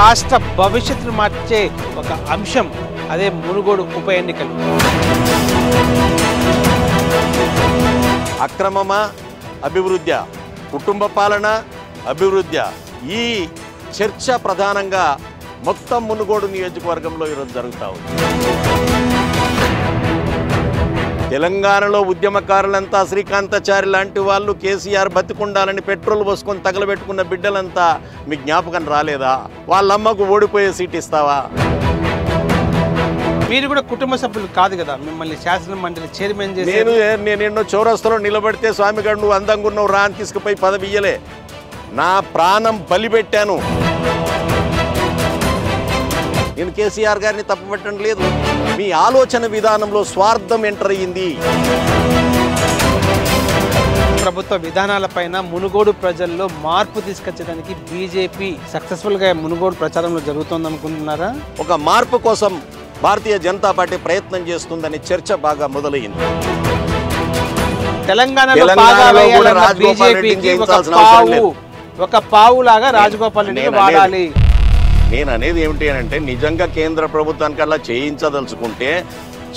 రాష్ట్ర భవిష్యత్తును మార్చే ఒక అంశం అదే మునుగోడు ఉప ఎన్నికలు అక్రమమా అభివృద్ధి కుటుంబ పాలన అభివృద్ధి ఈ చర్చ ప్రధానంగా మొత్తం మునుగోడు నియోజకవర్గంలో ఈరోజు జరుగుతూ ఉంది తెలంగాణలో ఉద్యమకారులంతా శ్రీకాంతాచారి లాంటి వాళ్ళు కేసీఆర్ బతికుండాలని పెట్రోల్ పోసుకొని తగలబెట్టుకున్న బిడ్డలంతా మీ జ్ఞాపకం రాలేదా వాళ్ళమ్మకు ఓడిపోయే సీట్ ఇస్తావా మీరు కూడా కుటుంబ సభ్యులు కాదు కదా మిమ్మల్ని శాసన మండలి చైర్మన్ నేను నేను ఎన్నో చౌరస్తలో నిలబడితే స్వామిగారు నువ్వు అందంగా ఉన్నావు రా అని తీసుకుపోయి పదవి ఇయ్యలే నా ప్రాణం బలిపెట్టాను నేను కేసీఆర్ గారిని తప్పుపట్టడం లేదు మీ ఆలోచన విధానంలో స్వార్థం ఎంటర్ అయ్యింది ప్రభుత్వ విధానాలపైన మునుగోడు ప్రజల్లో మార్పు తీసుకొచ్చడానికి బీజేపీ సక్సెస్ఫుల్గా మునుగోడు ప్రచారంలో జరుగుతుంది అనుకుంటున్నారా ఒక మార్పు కోసం భారతీయ జనతా పార్టీ ప్రయత్నం చేస్తుందని చర్చ బాగా మొదలైంది తెలంగాణలో కూడా ఒక పావులాగా రాజగోపాల్ రెడ్డి వాడాలి నేను అనేది ఏమిటి అని అంటే నిజంగా కేంద్ర ప్రభుత్వానికి అలా చేయించదలుచుకుంటే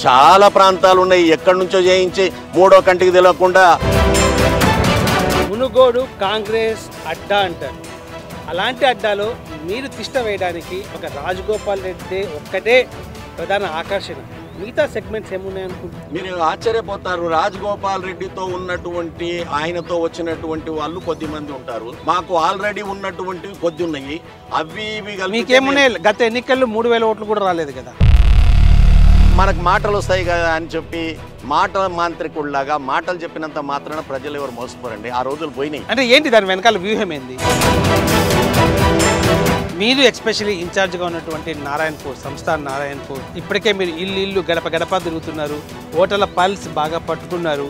చాలా ప్రాంతాలు ఉన్నాయి ఎక్కడి నుంచో చేయించి మూడో కంటికి తెలియకుండా మునుగోడు కాంగ్రెస్ అడ్డా అంటారు అలాంటి అడ్డాలో మీరు తిష్ట వేయడానికి ఒక రాజగోపాల్ రెడ్డి ఒక్కటే ప్రధాన ఆకర్షణ మిగతా సెగ్మెంట్స్ అనుకుంటున్నారు మీరు ఆశ్చర్యపోతారు రాజగోపాల్ రెడ్డితో ఉన్నటువంటి ఆయనతో వచ్చినటువంటి వాళ్ళు కొద్ది మంది ఉంటారు మాకు ఆల్రెడీ ఉన్నటువంటివి కొద్ది ఉన్నాయి అవి ఇవి మీకేమున్నాయి గత ఎన్నికల్లో మూడు వేల ఓట్లు కూడా రాలేదు కదా మనకు మాటలు వస్తాయి కదా అని చెప్పి మాట మాంత్రికుల్లాగా మాటలు చెప్పినంత మాత్రాన ప్రజలు ఎవరు మోసపోరండి ఆ రోజులు పోయినాయి అంటే ఏంటి దాని వెనకాల వ్యూహం ఏంది మీరు ఎక్స్పెషలీ ఇన్ఛార్జ్గా ఉన్నటువంటి నారాయణపూర్ సంస్థాన్ నారాయణపూర్ ఇప్పటికే మీరు ఇల్లు ఇల్లు గడప గడప తిరుగుతున్నారు ఓటర్ల పల్స్ బాగా పట్టుకున్నారు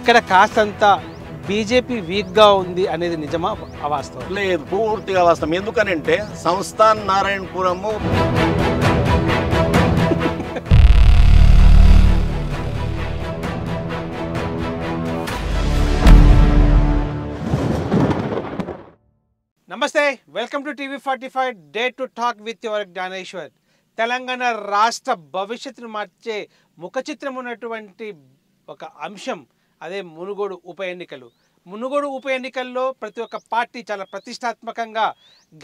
ఇక్కడ కాస్తంత బీజేపీ వీక్గా ఉంది అనేది నిజమా అవాస్తవం లేదు పూర్తిగా వాస్తవం ఎందుకనంటే సంస్థాన్ నారాయణపురము నమస్తే welcome to TV forty five day to talk with your Gnaneshwar Telangana రాష్ట్ర భవిష్యత్తును మార్చే ముఖ చిత్రం ఉన్నటువంటి ఒక అంశం అదే మునుగోడు ఉప ఎన్నికలు మునుగోడు ఉప ఎన్నికల్లో ప్రతి ఒక్క పార్టీ చాలా ప్రతిష్టాత్మకంగా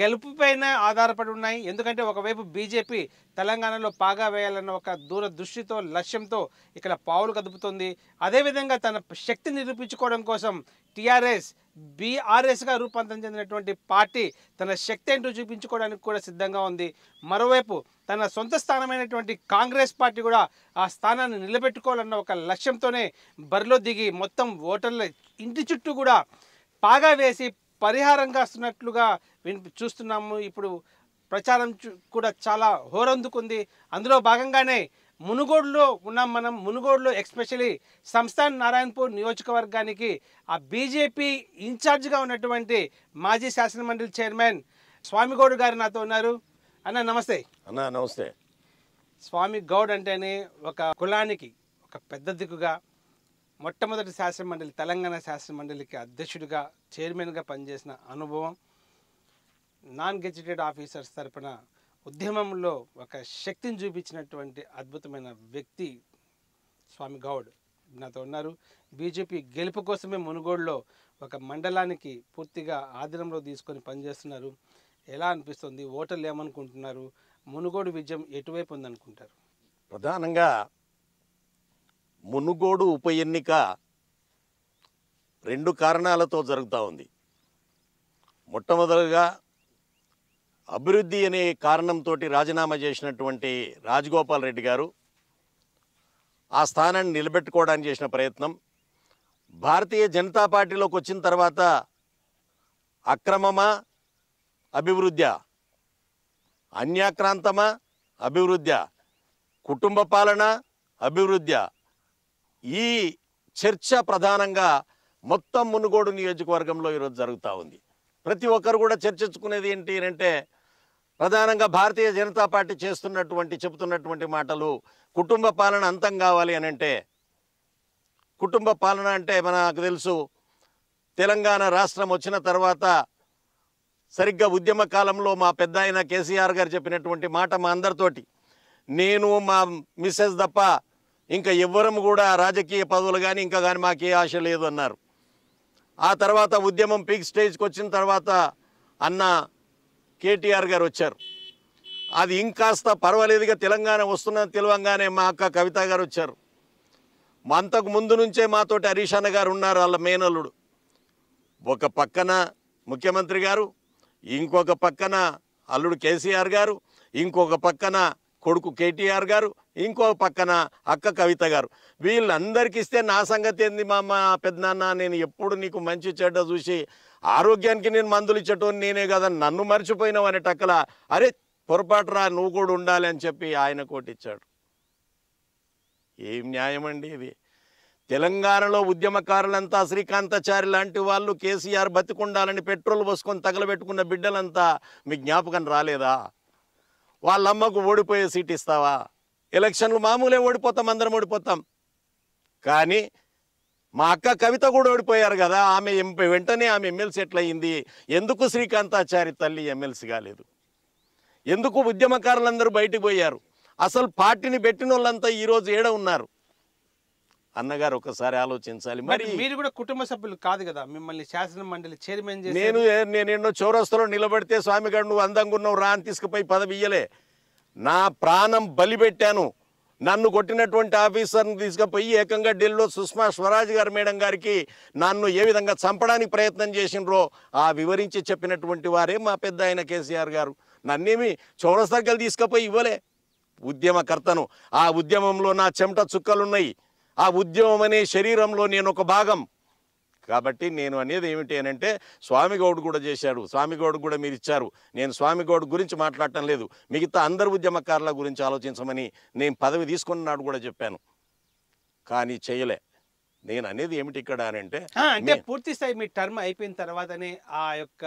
గెలుపుపైన ఆధారపడి ఉన్నాయి ఎందుకంటే ఒకవైపు బీజేపీ తెలంగాణలో పాగా వేయాలన్న ఒక దూరదృష్టితో లక్ష్యంతో ఇక్కడ పావులు కదుపుతుంది అదేవిధంగా తన శక్తిని నిరూపించుకోవడం కోసం టీఆర్ఎస్ బీఆర్ఎస్గా రూపాంతరం చెందినటువంటి పార్టీ తన శక్తి ఏంటో చూపించుకోవడానికి కూడా సిద్ధంగా ఉంది మరోవైపు తన సొంత స్థానమైనటువంటి కాంగ్రెస్ పార్టీ కూడా ఆ స్థానాన్ని నిలబెట్టుకోవాలన్న ఒక లక్ష్యంతోనే బరిలో దిగి మొత్తం ఓటర్ల ఇంటి చుట్టూ కూడా పాగా వేసి పరిహారం కాస్తున్నట్లుగా చూస్తున్నాము ఇప్పుడు ప్రచారం కూడా చాలా హోరందుకుంది అందులో భాగంగానే మునుగోడులో ఉన్నాం మనం మునుగోడులో ఎక్స్పెషలీ సంస్థాన్ నారాయణపూర్ నియోజకవర్గానికి ఆ బీజేపీ ఇన్ఛార్జ్గా ఉన్నటువంటి మాజీ శాసనమండలి చైర్మన్ స్వామిగౌడ్ గారు నాతో ఉన్నారు అన్న నమస్తే అన్న నమస్తే స్వామి గౌడ్ అంటేనే ఒక కులానికి ఒక పెద్ద దిక్కుగా మొట్టమొదటి శాసనమండలి తెలంగాణ శాసనమండలికి అధ్యక్షుడిగా చైర్మన్గా పనిచేసిన అనుభవం నాన్ గెజిటెడ్ ఆఫీసర్స్ తరపున ఉద్యమంలో ఒక శక్తిని చూపించినటువంటి అద్భుతమైన వ్యక్తి స్వామి గౌడ్ నాతో ఉన్నారు బీజేపీ గెలుపు కోసమే మునుగోడులో ఒక మండలానికి పూర్తిగా ఆధీనంలో తీసుకొని పనిచేస్తున్నారు ఎలా అనిపిస్తుంది ఓటర్లు ఏమనుకుంటున్నారు మునుగోడు విజయం ఎటువైపు ఉందనుకుంటారు ప్రధానంగా మునుగోడు ఉప ఎన్నిక రెండు కారణాలతో జరుగుతూ ఉంది మొట్టమొదటిగా అభివృద్ధి అనే కారణంతో రాజీనామా చేసినటువంటి రాజగోపాల్ రెడ్డి గారు ఆ స్థానాన్ని నిలబెట్టుకోవడానికి చేసిన ప్రయత్నం భారతీయ జనతా పార్టీలోకి వచ్చిన తర్వాత అక్రమమా అభివృద్ధి అన్యాక్రాంతమా అభివృద్ధి కుటుంబ పాలన అభివృద్ధి ఈ చర్చ ప్రధానంగా మొత్తం మునుగోడు నియోజకవర్గంలో ఈరోజు జరుగుతూ ఉంది ప్రతి ఒక్కరు కూడా చర్చించుకునేది ఏంటి అంటే ప్రధానంగా భారతీయ జనతా పార్టీ చేస్తున్నటువంటి చెబుతున్నటువంటి మాటలు కుటుంబ పాలన అంతం కావాలి అని అంటే కుటుంబ పాలన అంటే మనకు తెలుసు తెలంగాణ రాష్ట్రం వచ్చిన తర్వాత సరిగ్గా ఉద్యమ కాలంలో మా పెద్ద ఆయన కేసీఆర్ గారు చెప్పినటువంటి మాట మా అందరితోటి నేను మా మిస్సెస్ తప్ప ఇంకా ఎవ్వరం కూడా రాజకీయ పదవులు కానీ ఇంకా కానీ మాకే ఆశ లేదు అన్నారు ఆ తర్వాత ఉద్యమం పీక్ స్టేజ్కి వచ్చిన తర్వాత అన్న కేటీఆర్ గారు వచ్చారు అది ఇంకాస్త పర్వాలేదుగా తెలంగాణ వస్తున్నది తెలవంగానే మా అక్క కవిత గారు వచ్చారు మా అంతకు ముందు నుంచే మాతోటి హరీష్ అన్న గారు ఉన్నారు వాళ్ళ మేనల్లుడు ఒక పక్కన ముఖ్యమంత్రి గారు ఇంకొక పక్కన అల్లుడు కేసీఆర్ గారు ఇంకొక పక్కన కొడుకు కేటీఆర్ గారు ఇంకో పక్కన అక్క కవిత గారు వీళ్ళందరికీ ఇస్తే నా సంగతి ఏంది మా మా పెద్దనాన్న నేను ఎప్పుడు నీకు మంచి చెడ్డ చూసి ఆరోగ్యానికి నేను మందులు ఇచ్చటం నేనే కదా నన్ను మర్చిపోయినావు అనే టక్కల అరే పొరపాటు రా నువ్వు కూడా ఉండాలి అని చెప్పి ఆయన కోటిచ్చాడు ఏం న్యాయం అండి ఇది తెలంగాణలో ఉద్యమకారులంతా శ్రీకాంతాచారి లాంటి వాళ్ళు కేసీఆర్ బతికుండాలని పెట్రోల్ పోసుకొని తగలబెట్టుకున్న బిడ్డలంతా మీ జ్ఞాపకం రాలేదా వాళ్ళమ్మకు ఓడిపోయే సీట్ ఇస్తావా ఎలక్షన్లు మామూలే ఓడిపోతాం అందరం ఓడిపోతాం కానీ మా అక్క కవిత కూడా ఓడిపోయారు కదా ఆమె వెంటనే ఆమె ఎమ్మెల్సీ ఎట్లయింది ఎందుకు శ్రీకాంతాచారి తల్లి ఎమ్మెల్సీ కాలేదు ఎందుకు ఉద్యమకారులందరూ బయటకు పోయారు అసలు పార్టీని పెట్టిన వాళ్ళంతా ఈరోజు ఏడ ఉన్నారు అన్నగారు ఒకసారి ఆలోచించాలి మరి మీరు కూడా కుటుంబ సభ్యులు కాదు కదా మిమ్మల్ని శాసన మండలి చైర్మన్ నేను నేను ఎన్నో చౌరస్తలో నిలబడితే స్వామిగారు నువ్వు అందంగా ఉన్నావు రా అని తీసుకుపోయి పదవి ఇయ్యలే నా ప్రాణం బలి పెట్టాను నన్ను కొట్టినటువంటి ఆఫీసర్ని తీసుకుపోయి ఏకంగా ఢిల్లీలో సుష్మా స్వరాజ్ గారు మేడం గారికి నన్ను ఏ విధంగా చంపడానికి ప్రయత్నం చేసినరో ఆ వివరించి చెప్పినటువంటి వారే మా పెద్ద ఆయన కేసీఆర్ గారు నన్నేమి చౌరస్ సర్కల్ తీసుకుపోయి ఇవ్వలే ఉద్యమకర్తను ఆ ఉద్యమంలో నా చెమట చుక్కలున్నాయి ఆ ఉద్యమం అనే శరీరంలో నేను ఒక భాగం కాబట్టి నేను అనేది ఏమిటి అని అంటే గౌడ్ కూడా చేశాడు స్వామి గౌడ్ కూడా మీరు ఇచ్చారు నేను స్వామి గౌడ్ గురించి మాట్లాడటం లేదు మిగతా అందరు ఉద్యమకారుల గురించి ఆలోచించమని నేను పదవి తీసుకున్నాడు కూడా చెప్పాను కానీ చేయలే నేను అనేది ఏమిటి ఇక్కడ అని అంటే అంటే పూర్తి స్థాయి మీ టర్మ్ అయిపోయిన తర్వాతనే ఆ యొక్క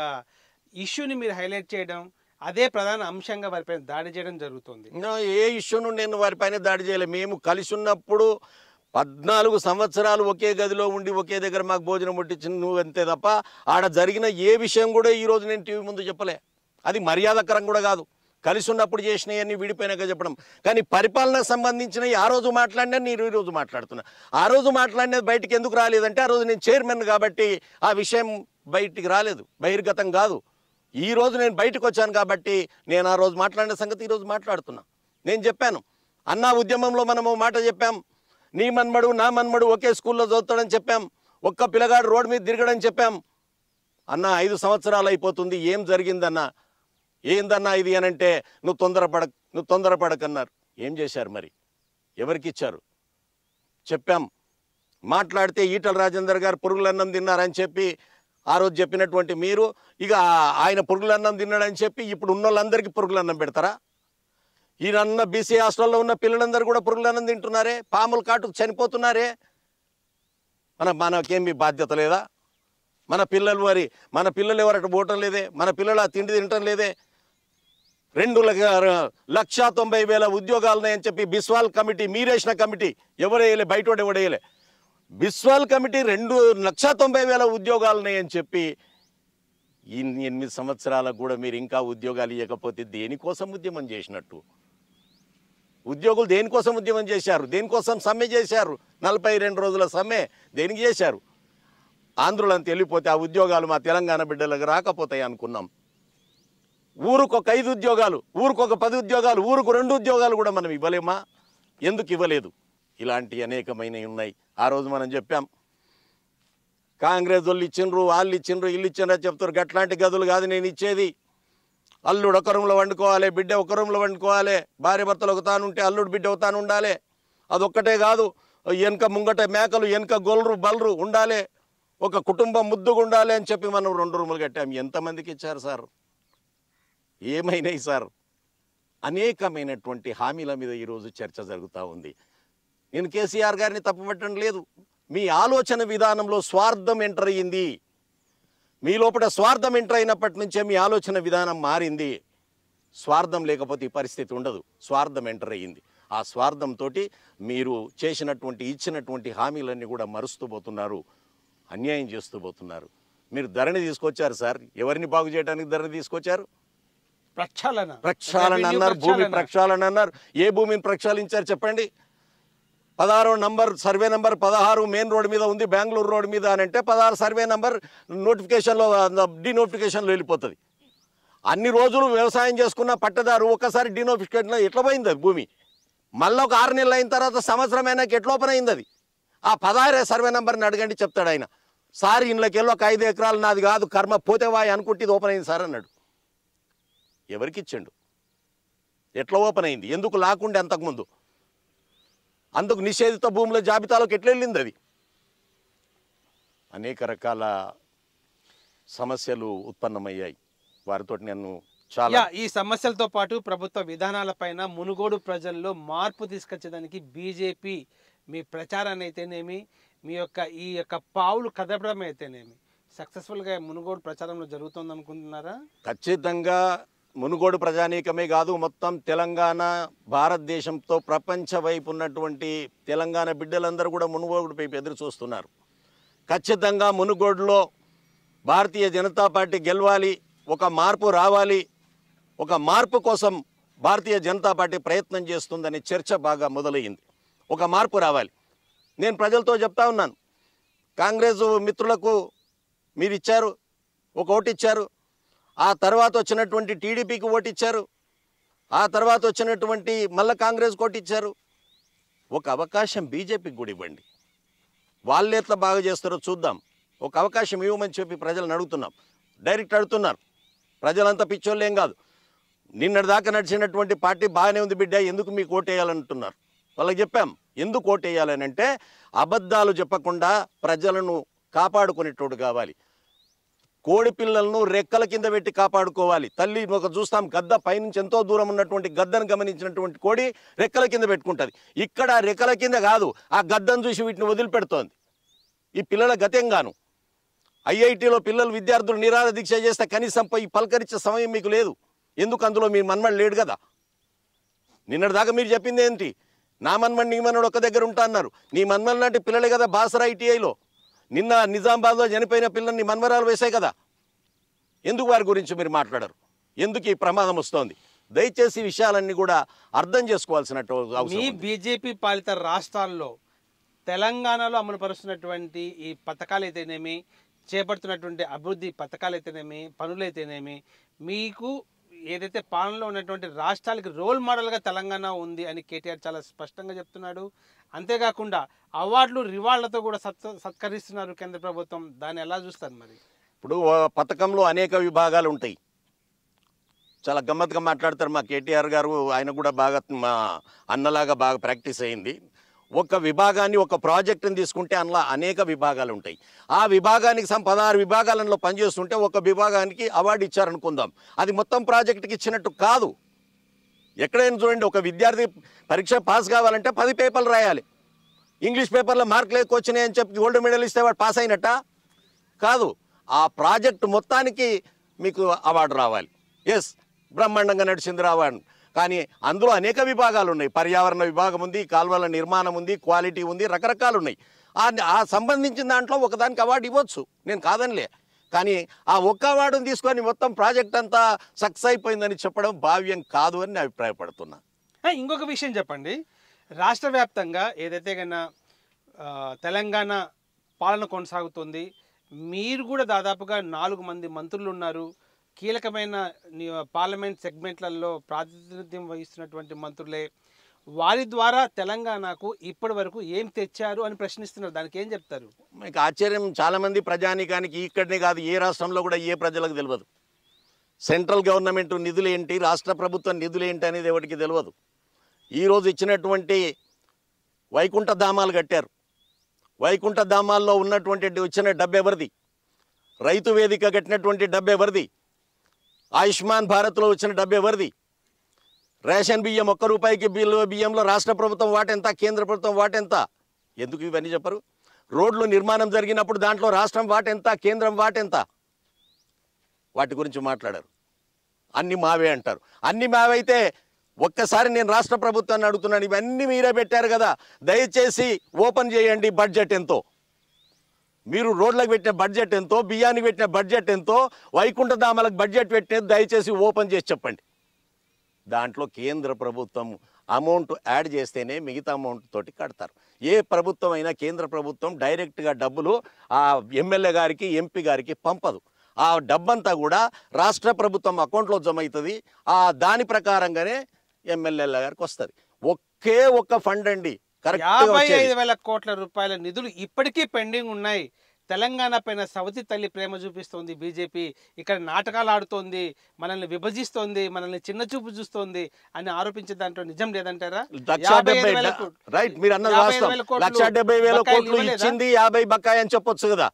ఇష్యూని మీరు హైలైట్ చేయడం అదే ప్రధాన అంశంగా వారిపైన దాడి చేయడం జరుగుతుంది ఏ ఇష్యూను నేను వారిపైన దాడి చేయలేదు మేము కలిసి ఉన్నప్పుడు పద్నాలుగు సంవత్సరాలు ఒకే గదిలో ఉండి ఒకే దగ్గర మాకు భోజనం పట్టించిన నువ్వు అంతే తప్ప ఆడ జరిగిన ఏ విషయం కూడా ఈరోజు నేను టీవీ ముందు చెప్పలే అది మర్యాదకరం కూడా కాదు కలిసి ఉన్నప్పుడు చేసినవన్నీ విడిపోయినాక చెప్పడం కానీ పరిపాలనకు సంబంధించిన ఆ రోజు మాట్లాడినా నేను ఈరోజు మాట్లాడుతున్నా ఆ రోజు మాట్లాడినది బయటికి ఎందుకు రాలేదంటే ఆ రోజు నేను చైర్మన్ కాబట్టి ఆ విషయం బయటికి రాలేదు బహిర్గతం కాదు ఈ రోజు నేను బయటకు వచ్చాను కాబట్టి నేను ఆ రోజు మాట్లాడిన సంగతి ఈరోజు మాట్లాడుతున్నా నేను చెప్పాను అన్నా ఉద్యమంలో మనము మాట చెప్పాం నీ మన్మడు నా మన్మడు ఒకే స్కూల్లో చదువుతాడని చెప్పాం ఒక్క పిల్లగాడు రోడ్ మీద తిరగడని చెప్పాం అన్న ఐదు సంవత్సరాలు అయిపోతుంది ఏం జరిగిందన్నా ఏందన్నా ఇది అనంటే నువ్వు తొందరపడ నువ్వు తొందరపడకన్నారు ఏం చేశారు మరి ఎవరికి ఇచ్చారు చెప్పాం మాట్లాడితే ఈటల రాజేందర్ గారు పురుగులన్నం తిన్నారని చెప్పి ఆ రోజు చెప్పినటువంటి మీరు ఇక ఆయన పురుగులన్నం తిన్నాడని చెప్పి ఇప్పుడు ఉన్న వాళ్ళందరికీ పురుగులన్నం పెడతారా ఈయనన్న బీసీ హాస్టల్లో ఉన్న పిల్లలందరూ కూడా పురుగులన్న తింటున్నారే పాముల కాటు చనిపోతున్నారే మన మనకేమి బాధ్యత లేదా మన పిల్లలు వారి మన పిల్లలు ఎవరట పోవటం లేదే మన పిల్లలు ఆ తిండి తినటం లేదే రెండు లక్ష తొంభై వేల ఉద్యోగాలున్నాయని చెప్పి బిస్వాల్ కమిటీ మీరేసిన కమిటీ ఎవరేయలే బయట ఎవడేయలే బిస్వాల్ కమిటీ రెండు లక్ష తొంభై వేల ఉద్యోగాలున్నాయని చెప్పి ఇన్ని ఎనిమిది సంవత్సరాలకు కూడా మీరు ఇంకా ఉద్యోగాలు ఇవ్వకపోతే దేనికోసం ఉద్యమం చేసినట్టు ఉద్యోగులు దేనికోసం ఉద్యమం చేశారు దేనికోసం సమ్మె చేశారు నలభై రెండు రోజుల సమ్మె దేనికి చేశారు ఆంధ్రులను వెళ్ళిపోతే ఆ ఉద్యోగాలు మా తెలంగాణ బిడ్డలకు రాకపోతాయి అనుకున్నాం ఊరుకొక ఐదు ఉద్యోగాలు ఊరికొక పది ఉద్యోగాలు ఊరుకు రెండు ఉద్యోగాలు కూడా మనం ఇవ్వలేమా ఎందుకు ఇవ్వలేదు ఇలాంటి అనేకమైనవి ఉన్నాయి ఆ రోజు మనం చెప్పాం కాంగ్రెస్ వాళ్ళు ఇచ్చిండ్రు వాళ్ళు ఇచ్చిండ్రు ఇల్లు ఇచ్చిండ్రు చెప్తారు గట్లాంటి గదులు కాదు నేను ఇచ్చేది అల్లుడు ఒక రూమ్లో వండుకోవాలి బిడ్డ ఒక రూమ్లో వండుకోవాలి భార్య భర్తలు ఒకతానుంటే ఉంటే అల్లుడు బిడ్డ ఒకతాను ఉండాలి అదొక్కటే కాదు వెనక ముంగట మేకలు వెనక గొల్లరు బల్లరు ఉండాలి ఒక కుటుంబం ముద్దుగా ఉండాలి అని చెప్పి మనం రెండు రూములు కట్టాము ఎంతమందికి ఇచ్చారు సార్ ఏమైనాయి సార్ అనేకమైనటువంటి హామీల మీద ఈరోజు చర్చ జరుగుతూ ఉంది నేను కేసీఆర్ గారిని తప్పుపట్టడం లేదు మీ ఆలోచన విధానంలో స్వార్థం ఎంటర్ అయ్యింది మీ లోపల స్వార్థం ఎంటర్ అయినప్పటి నుంచే మీ ఆలోచన విధానం మారింది స్వార్థం లేకపోతే ఈ పరిస్థితి ఉండదు స్వార్థం ఎంటర్ అయ్యింది ఆ స్వార్థంతో మీరు చేసినటువంటి ఇచ్చినటువంటి హామీలన్నీ కూడా మరుస్తూ పోతున్నారు అన్యాయం చేస్తూ పోతున్నారు మీరు ధరణి తీసుకొచ్చారు సార్ ఎవరిని బాగు చేయడానికి ధరణి తీసుకొచ్చారు ప్రక్షాళన ప్రక్షాళన అన్నారు భూమి ప్రక్షాళన అన్నారు ఏ భూమిని ప్రక్షాళించారు చెప్పండి పదహారో నంబర్ సర్వే నంబర్ పదహారు మెయిన్ రోడ్ మీద ఉంది బెంగళూరు రోడ్ మీద అని అంటే పదహారు సర్వే నంబర్ నోటిఫికేషన్లో డినోటిఫికేషన్లో వెళ్ళిపోతుంది అన్ని రోజులు వ్యవసాయం చేసుకున్న పట్టదారు ఒక్కసారి డీనోటిఫికేషన్ ఎట్లా పోయింది అది భూమి మళ్ళీ ఒక ఆరు నెలలు అయిన తర్వాత సంవత్సరం అయినాక ఎట్లా ఓపెన్ అయింది అది ఆ పదహారు సర్వే నెంబర్ని అడగండి చెప్తాడు ఆయన సార్ వెళ్ళి ఒక ఐదు ఎకరాలు నాది కాదు కర్మ పోతేవాయి అనుకుంటే ఇది ఓపెన్ అయింది సార్ అన్నాడు ఎవరికి ఇచ్చాడు ఎట్లా ఓపెన్ అయింది ఎందుకు లాక్కుండే అంతకుముందు అందుకు నిషేధిత భూముల జాబితాలోకి ఎట్లెళ్ళింది అది అనేక రకాల సమస్యలు ఉత్పన్నమయ్యాయి వారితో నన్ను చాలా ఈ సమస్యలతో పాటు ప్రభుత్వ విధానాలపైన మునుగోడు ప్రజల్లో మార్పు తీసుకొచ్చేదానికి బీజేపీ మీ ప్రచారాన్ని అయితేనేమి మీ యొక్క ఈ యొక్క పావులు కదపడం అయితేనేమి సక్సెస్ఫుల్గా మునుగోడు ప్రచారంలో జరుగుతుంది అనుకుంటున్నారా ఖచ్చితంగా మునుగోడు ప్రజానీకమే కాదు మొత్తం తెలంగాణ భారతదేశంతో ప్రపంచ వైపు ఉన్నటువంటి తెలంగాణ బిడ్డలందరూ కూడా వైపు ఎదురు చూస్తున్నారు ఖచ్చితంగా మునుగోడులో భారతీయ జనతా పార్టీ గెలవాలి ఒక మార్పు రావాలి ఒక మార్పు కోసం భారతీయ జనతా పార్టీ ప్రయత్నం చేస్తుందనే చర్చ బాగా మొదలయ్యింది ఒక మార్పు రావాలి నేను ప్రజలతో చెప్తా ఉన్నాను కాంగ్రెస్ మిత్రులకు మీరు ఇచ్చారు ఒక ఓటు ఇచ్చారు ఆ తర్వాత వచ్చినటువంటి టీడీపీకి ఓటిచ్చారు ఆ తర్వాత వచ్చినటువంటి మళ్ళీ కాంగ్రెస్ కోటిచ్చారు ఒక అవకాశం బీజేపీకి కూడా ఇవ్వండి వాళ్ళు ఎట్లా బాగా చేస్తారో చూద్దాం ఒక అవకాశం ఇవ్వమని చెప్పి ప్రజలను అడుగుతున్నాం డైరెక్ట్ అడుగుతున్నారు ప్రజలంతా పిచ్చోళ్ళేం కాదు నిన్నటిదాకా దాకా నడిచినటువంటి పార్టీ బాగానే ఉంది బిడ్డ ఎందుకు మీకు ఓటేయాలంటున్నారు వాళ్ళకి చెప్పాం ఎందుకు ఓటేయాలని అంటే అబద్ధాలు చెప్పకుండా ప్రజలను కాపాడుకునేటోడు కావాలి కోడి పిల్లలను రెక్కల కింద పెట్టి కాపాడుకోవాలి తల్లి ఒక చూస్తాం గద్ద పైనుంచి ఎంతో దూరం ఉన్నటువంటి గద్దను గమనించినటువంటి కోడి రెక్కల కింద పెట్టుకుంటుంది ఇక్కడ రెక్కల కింద కాదు ఆ గద్దను చూసి వీటిని వదిలిపెడుతోంది ఈ పిల్లల గాను ఐఐటిలో పిల్లలు విద్యార్థులు నిరాధ దీక్ష చేస్తే కనీసం పోయి పలకరించే సమయం మీకు లేదు ఎందుకు అందులో మీ మన్మడి లేడు కదా నిన్నటిదాకా మీరు చెప్పింది ఏంటి నా మన్మడి నీ మన్మడు ఒక దగ్గర ఉంటా అన్నారు నీ మన్మడి లాంటి పిల్లలే కదా బాసరా ఐటీఐలో నిన్న నిజామాబాద్లో చనిపోయిన పిల్లల్ని మన్మరాలు వేశాయి కదా ఎందుకు వారి గురించి మీరు మాట్లాడరు ఎందుకు ఈ ప్రమాదం వస్తోంది దయచేసి విషయాలన్నీ కూడా అర్థం చేసుకోవాల్సినట్టు మీ బీజేపీ పాలిత రాష్ట్రాల్లో తెలంగాణలో అమలు పరుస్తున్నటువంటి ఈ పథకాలు అయితేనేమి చేపడుతున్నటువంటి అభివృద్ధి పథకాలు అయితేనేమి పనులైతేనేమి మీకు ఏదైతే పాలనలో ఉన్నటువంటి రాష్ట్రాలకి రోల్ మోడల్గా తెలంగాణ ఉంది అని కేటీఆర్ చాలా స్పష్టంగా చెప్తున్నాడు అంతేకాకుండా అవార్డులు రివార్డులతో కూడా సత్ సత్కరిస్తున్నారు కేంద్ర ప్రభుత్వం దాన్ని ఎలా చూస్తారు మరి ఇప్పుడు పథకంలో అనేక విభాగాలు ఉంటాయి చాలా గమ్మత్తుగా మాట్లాడతారు మా కేటీఆర్ గారు ఆయన కూడా బాగా మా అన్నలాగా బాగా ప్రాక్టీస్ అయింది ఒక విభాగాన్ని ఒక ప్రాజెక్టుని తీసుకుంటే అందులో అనేక విభాగాలు ఉంటాయి ఆ విభాగానికి సం పదహారు విభాగాలలో పనిచేస్తుంటే ఒక విభాగానికి అవార్డు ఇచ్చారనుకుందాం అది మొత్తం ప్రాజెక్టుకి ఇచ్చినట్టు కాదు ఎక్కడైనా చూడండి ఒక విద్యార్థి పరీక్ష పాస్ కావాలంటే పది పేపర్లు రాయాలి ఇంగ్లీష్ పేపర్లో మార్కులు ఎక్కువ వచ్చినాయి అని చెప్పి గోల్డ్ మెడల్ ఇస్తే వాడు పాస్ అయినట్ట కాదు ఆ ప్రాజెక్టు మొత్తానికి మీకు అవార్డు రావాలి ఎస్ బ్రహ్మాండంగా నడిచింది రావాలి కానీ అందులో అనేక విభాగాలు ఉన్నాయి పర్యావరణ విభాగం ఉంది కాల్వల నిర్మాణం ఉంది క్వాలిటీ ఉంది రకరకాలు ఉన్నాయి ఆ సంబంధించిన దాంట్లో ఒకదానికి అవార్డు ఇవ్వచ్చు నేను కాదనిలే కానీ ఆ ఒక్క అవార్డును తీసుకొని మొత్తం ప్రాజెక్ట్ అంతా సక్సెస్ అయిపోయిందని చెప్పడం భావ్యం కాదు అని నేను అభిప్రాయపడుతున్నా ఇంకొక విషయం చెప్పండి రాష్ట్ర వ్యాప్తంగా ఏదైతే కన్నా తెలంగాణ పాలన కొనసాగుతుంది మీరు కూడా దాదాపుగా నాలుగు మంది మంత్రులు ఉన్నారు కీలకమైన పార్లమెంట్ సెగ్మెంట్లలో ప్రాతినిధ్యం వహిస్తున్నటువంటి మంత్రులే వారి ద్వారా తెలంగాణకు ఇప్పటి వరకు ఏం తెచ్చారు అని ప్రశ్నిస్తున్నారు దానికి ఏం చెప్తారు మీకు ఆశ్చర్యం చాలామంది ప్రజానికానికి ఇక్కడనే కాదు ఏ రాష్ట్రంలో కూడా ఏ ప్రజలకు తెలియదు సెంట్రల్ గవర్నమెంట్ నిధులు ఏంటి రాష్ట్ర ప్రభుత్వం నిధులు ఏంటి అనేది ఎవరికి తెలియదు ఈరోజు ఇచ్చినటువంటి వైకుంఠ ధామాలు కట్టారు వైకుంఠ ధామాల్లో ఉన్నటువంటి వచ్చిన ఎవరిది రైతు వేదిక కట్టినటువంటి ఎవరిది ఆయుష్మాన్ భారత్లో వచ్చిన డబ్బు ఎవరిది రేషన్ బియ్యం ఒక్క రూపాయికి బిల్లు బియ్యంలో రాష్ట్ర ప్రభుత్వం వాటెంత కేంద్ర ప్రభుత్వం వాటెంత ఎందుకు ఇవన్నీ చెప్పరు రోడ్లు నిర్మాణం జరిగినప్పుడు దాంట్లో రాష్ట్రం వాటెంత కేంద్రం వాటెంత వాటి గురించి మాట్లాడారు అన్నీ మావే అంటారు అన్నీ మావైతే ఒక్కసారి నేను రాష్ట్ర ప్రభుత్వాన్ని అడుగుతున్నాను ఇవన్నీ మీరే పెట్టారు కదా దయచేసి ఓపెన్ చేయండి బడ్జెట్ ఎంతో మీరు రోడ్లకు పెట్టిన బడ్జెట్ ఎంతో బియ్యానికి పెట్టిన బడ్జెట్ ఎంతో వైకుంఠధామాలకు బడ్జెట్ పెట్టినది దయచేసి ఓపెన్ చేసి చెప్పండి దాంట్లో కేంద్ర ప్రభుత్వం అమౌంట్ యాడ్ చేస్తేనే మిగతా అమౌంట్ తోటి కడతారు ఏ ప్రభుత్వం అయినా కేంద్ర ప్రభుత్వం డైరెక్ట్గా డబ్బులు ఆ ఎమ్మెల్యే గారికి ఎంపీ గారికి పంపదు ఆ డబ్బంతా కూడా రాష్ట్ర ప్రభుత్వం అకౌంట్లో జమ అవుతుంది ఆ దాని ప్రకారంగానే ఎమ్మెల్యేల గారికి వస్తుంది ఒకే ఒక్క ఫండ్ అండి యాభై ఐదు వేల కోట్ల రూపాయల నిధులు ఇప్పటికీ పెండింగ్ ఉన్నాయి తెలంగాణ పైన సవతి తల్లి ప్రేమ చూపిస్తోంది బీజేపీ ఇక్కడ నాటకాలు ఆడుతోంది మనల్ని విభజిస్తోంది మనల్ని చిన్న చూపు చూస్తోంది అని ఆరోపించే దాంట్లో నిజం లేదంటారా రైట్ మీరు లక్ష వేల కోట్లు ఇచ్చింది యాభై అని చెప్పొచ్చు కదా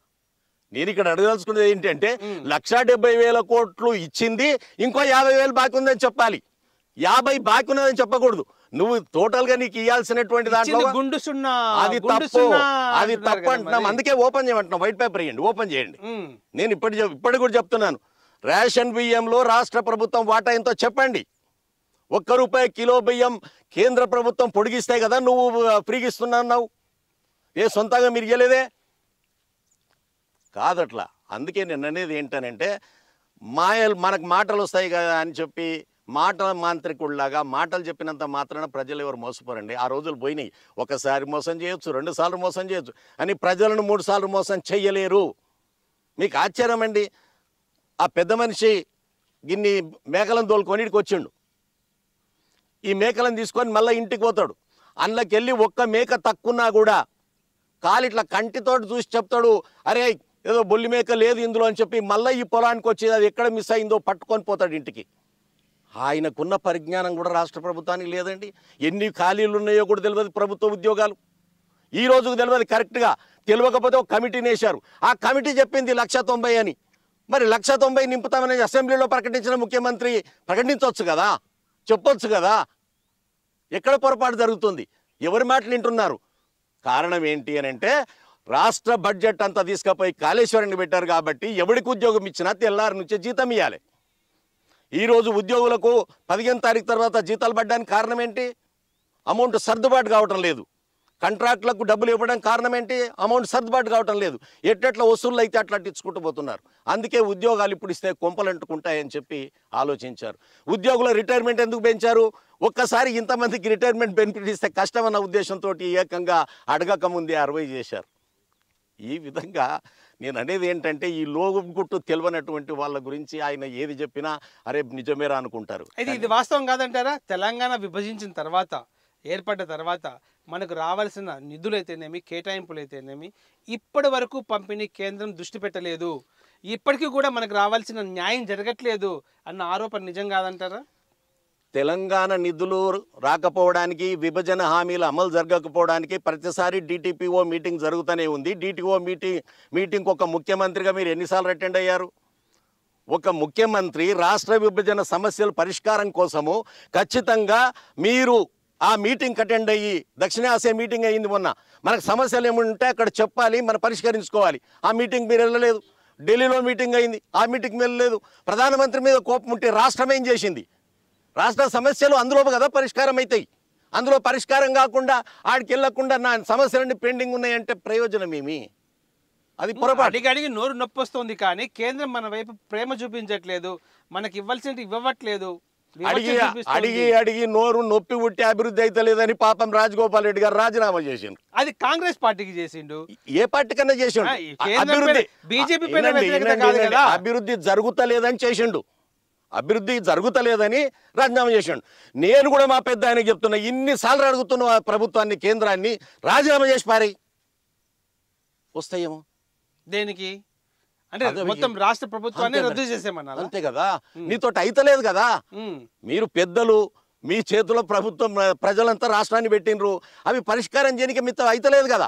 నేను ఇక్కడ అడగదలుచుకునేది ఏంటంటే లక్ష డెబ్బై వేల కోట్లు ఇచ్చింది ఇంకో యాభై వేలు బాకీ ఉందని చెప్పాలి యాభై బాకీ ఉన్నదని చెప్పకూడదు నువ్వు టోటల్ గా నీకు ఇవ్వాల్సినటువంటి దాంట్లో గుండు సున్నా అది తప్పు అది తప్పు అంటున్నాం అందుకే ఓపెన్ చేయమంటున్నాం వైట్ పేపర్ ఇవ్వండి ఓపెన్ చేయండి నేను ఇప్పటి ఇప్పటి కూడా చెప్తున్నాను రేషన్ బియ్యంలో రాష్ట్ర ప్రభుత్వం వాటా ఎంతో చెప్పండి ఒక్క రూపాయి కిలో బియ్యం కేంద్ర ప్రభుత్వం పొడిగిస్తే కదా నువ్వు ఫ్రీగిస్తున్నావు ఏ సొంతంగా మీరు ఇయ్యలేదే కాదట్లా అందుకే నేను అనేది ఏంటనంటే మాయలు మనకు మాటలు వస్తాయి కదా అని చెప్పి మాట మాంత్రికుడులాగా మాటలు చెప్పినంత మాత్రాన ప్రజలు ఎవరు మోసపోరండి ఆ రోజులు పోయినాయి ఒకసారి మోసం చేయొచ్చు రెండు సార్లు మోసం చేయొచ్చు అని ప్రజలను మూడు సార్లు మోసం చేయలేరు మీకు ఆశ్చర్యం అండి ఆ పెద్ద మనిషి గిన్ని మేకలను తోలుకొని వచ్చిండు ఈ మేకలను తీసుకొని మళ్ళీ ఇంటికి పోతాడు అందులోకి వెళ్ళి ఒక్క మేక తక్కున్నా కూడా కాలు ఇట్లా కంటితోటి చూసి చెప్తాడు అరే ఏదో బొల్లి మేక లేదు ఇందులో అని చెప్పి మళ్ళీ ఈ పొలానికి వచ్చేది అది ఎక్కడ మిస్ అయిందో పట్టుకొని పోతాడు ఇంటికి ఆయనకున్న పరిజ్ఞానం కూడా రాష్ట్ర ప్రభుత్వానికి లేదండి ఎన్ని ఖాళీలు ఉన్నాయో కూడా తెలియదు ప్రభుత్వ ఉద్యోగాలు ఈ రోజుకు తెలియదు కరెక్ట్గా తెలియకపోతే ఒక కమిటీని వేశారు ఆ కమిటీ చెప్పింది లక్ష తొంభై అని మరి లక్ష తొంభై నింపుతామని అసెంబ్లీలో ప్రకటించిన ముఖ్యమంత్రి ప్రకటించవచ్చు కదా చెప్పొచ్చు కదా ఎక్కడ పొరపాటు జరుగుతుంది ఎవరి మాటలు వింటున్నారు కారణం ఏంటి అని అంటే రాష్ట్ర బడ్జెట్ అంతా తీసుకుపోయి కాళేశ్వరానికి పెట్టారు కాబట్టి ఎవడికి ఉద్యోగం ఇచ్చినా తెల్లారి నుంచే జీతం ఇవ్వాలి ఈరోజు ఉద్యోగులకు పదిహేను తారీఖు తర్వాత జీతాలు పడ్డానికి కారణం ఏంటి అమౌంట్ సర్దుబాటు కావటం లేదు కంట్రాక్ట్లకు డబ్బులు ఇవ్వడానికి కారణం ఏంటి అమౌంట్ సర్దుబాటు కావటం లేదు ఎట్లెట్ల వసూళ్ళు అయితే అట్లా ఇచ్చుకుంటూ పోతున్నారు అందుకే ఉద్యోగాలు ఇప్పుడు ఇస్తే కొంపలు అంటుకుంటాయని చెప్పి ఆలోచించారు ఉద్యోగుల రిటైర్మెంట్ ఎందుకు పెంచారు ఒక్కసారి ఇంతమందికి రిటైర్మెంట్ బెనిఫిట్ ఇస్తే కష్టమన్న ఉద్దేశంతో ఏకంగా అడగకముందే అరవై చేశారు ఈ విధంగా నేను అనేది ఏంటంటే ఈ గుట్టు తెలియనటువంటి వాళ్ళ గురించి ఆయన ఏది చెప్పినా అరే నిజమేరా అనుకుంటారు అయితే ఇది వాస్తవం కాదంటారా తెలంగాణ విభజించిన తర్వాత ఏర్పడ్డ తర్వాత మనకు రావాల్సిన నిధులైతేనేమి అయితేనేమి ఇప్పటి వరకు పంపిణీ కేంద్రం దృష్టి పెట్టలేదు ఇప్పటికీ కూడా మనకు రావాల్సిన న్యాయం జరగట్లేదు అన్న ఆరోపణ నిజం కాదంటారా తెలంగాణ నిధులు రాకపోవడానికి విభజన హామీల అమలు జరగకపోవడానికి ప్రతిసారి డిటిపిఓ మీటింగ్ జరుగుతూనే ఉంది డిటిఓ మీటింగ్ మీటింగ్ ఒక ముఖ్యమంత్రిగా మీరు ఎన్నిసార్లు అటెండ్ అయ్యారు ఒక ముఖ్యమంత్రి రాష్ట్ర విభజన సమస్యల పరిష్కారం కోసము ఖచ్చితంగా మీరు ఆ మీటింగ్ అటెండ్ అయ్యి దక్షిణాసియా మీటింగ్ అయ్యింది మొన్న మనకు సమస్యలు ఏముంటే అక్కడ చెప్పాలి మనం పరిష్కరించుకోవాలి ఆ మీటింగ్ మీరు వెళ్ళలేదు ఢిల్లీలో మీటింగ్ అయింది ఆ మీటింగ్ వెళ్ళలేదు ప్రధానమంత్రి మీద కోపం ఉంటే రాష్ట్రం ఏం చేసింది రాష్ట్ర సమస్యలు అందులో కదా పరిష్కారం అవుతాయి అందులో పరిష్కారం కాకుండా ఆడికి వెళ్లకుండా నా సమస్యలన్నీ పెండింగ్ ఉన్నాయంటే ప్రయోజనం ఏమి అది పొరపాటు అడిగి నోరు నొప్పి వస్తుంది కానీ కేంద్రం మన వైపు ప్రేమ చూపించట్లేదు మనకి ఇవ్వాల్సిన ఇవ్వట్లేదు అడిగి అడిగి అడిగి నోరు నొప్పి పుట్టి అభివృద్ధి అయితలేదని పాపం రాజగోపాల్ రెడ్డి గారు రాజీనామా చేసిండు అది కాంగ్రెస్ పార్టీకి చేసిండు ఏ పార్టీ కన్నా చేసిండు అభివృద్ధి బీజేపీ అభివృద్ధి జరుగుతలేదని చేసిండు అభివృద్ధి జరుగుతలేదని రాజీనామా చేశాడు నేను కూడా మా పెద్ద ఆయనకి చెప్తున్నా ఇన్నిసార్లు అడుగుతున్న ప్రభుత్వాన్ని కేంద్రాన్ని రాజీనామా చేసి పారి వస్తాయేమో దేనికి అంటే మొత్తం రాష్ట్ర ప్రభుత్వాన్ని రద్దు చేసేమన్నా అంతే కదా నీతో అయితలేదు కదా మీరు పెద్దలు మీ చేతిలో ప్రభుత్వం ప్రజలంతా రాష్ట్రాన్ని పెట్టినరు అవి పరిష్కారం చేయడానికి మీతో అయితలేదు కదా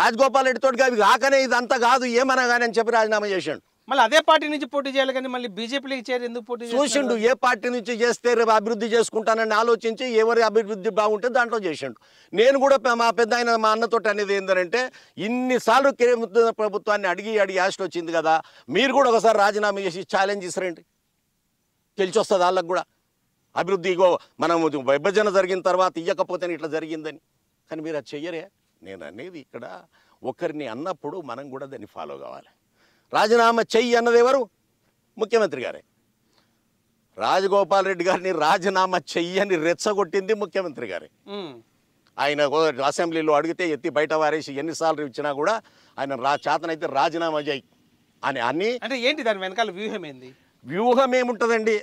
రాజగోపాల్ రెడ్డితో అవి కాకనే ఇదంతా కాదు ఏమనగానే అని చెప్పి రాజీనామా చేశాడు మళ్ళీ అదే పార్టీ నుంచి పోటీ చేయాలి కానీ మళ్ళీ బీజేపీలోకి చేరి ఎందుకు పోటీ చూసిండు ఏ పార్టీ నుంచి చేస్తే రేపు అభివృద్ధి చేసుకుంటానని ఆలోచించి ఎవరి అభివృద్ధి బాగుంటే దాంట్లో చేసిండు నేను కూడా మా పెద్ద ఆయన మా అన్నతోటి అనేది ఏంటంటే ఇన్నిసార్లు కేంద్ర ప్రభుత్వాన్ని అడిగి అడిగి యాస్ట్ వచ్చింది కదా మీరు కూడా ఒకసారి రాజీనామా చేసి ఛాలెంజ్ ఇస్తారండి తెలిసి వస్తుంది వాళ్ళకు కూడా అభివృద్ధి ఇగో మనం విభజన జరిగిన తర్వాత ఇవ్వకపోతే ఇట్లా జరిగిందని కానీ మీరు అది చెయ్యరే నేను అనేది ఇక్కడ ఒకరిని అన్నప్పుడు మనం కూడా దాన్ని ఫాలో కావాలి రాజీనామా చెయ్యి అన్నది ఎవరు ముఖ్యమంత్రి గారే రాజగోపాల్ రెడ్డి గారిని రాజీనామా చెయ్యని రెచ్చగొట్టింది ముఖ్యమంత్రి గారే ఆయన అసెంబ్లీలో అడిగితే ఎత్తి బయట వారేసి ఎన్నిసార్లు ఇచ్చినా కూడా ఆయన రా చేతనైతే రాజీనామా చేయి అని అన్ని అంటే ఏంటి దాని వెనకాల వ్యూహం ఏంది వ్యూహం ఏముంటుందండి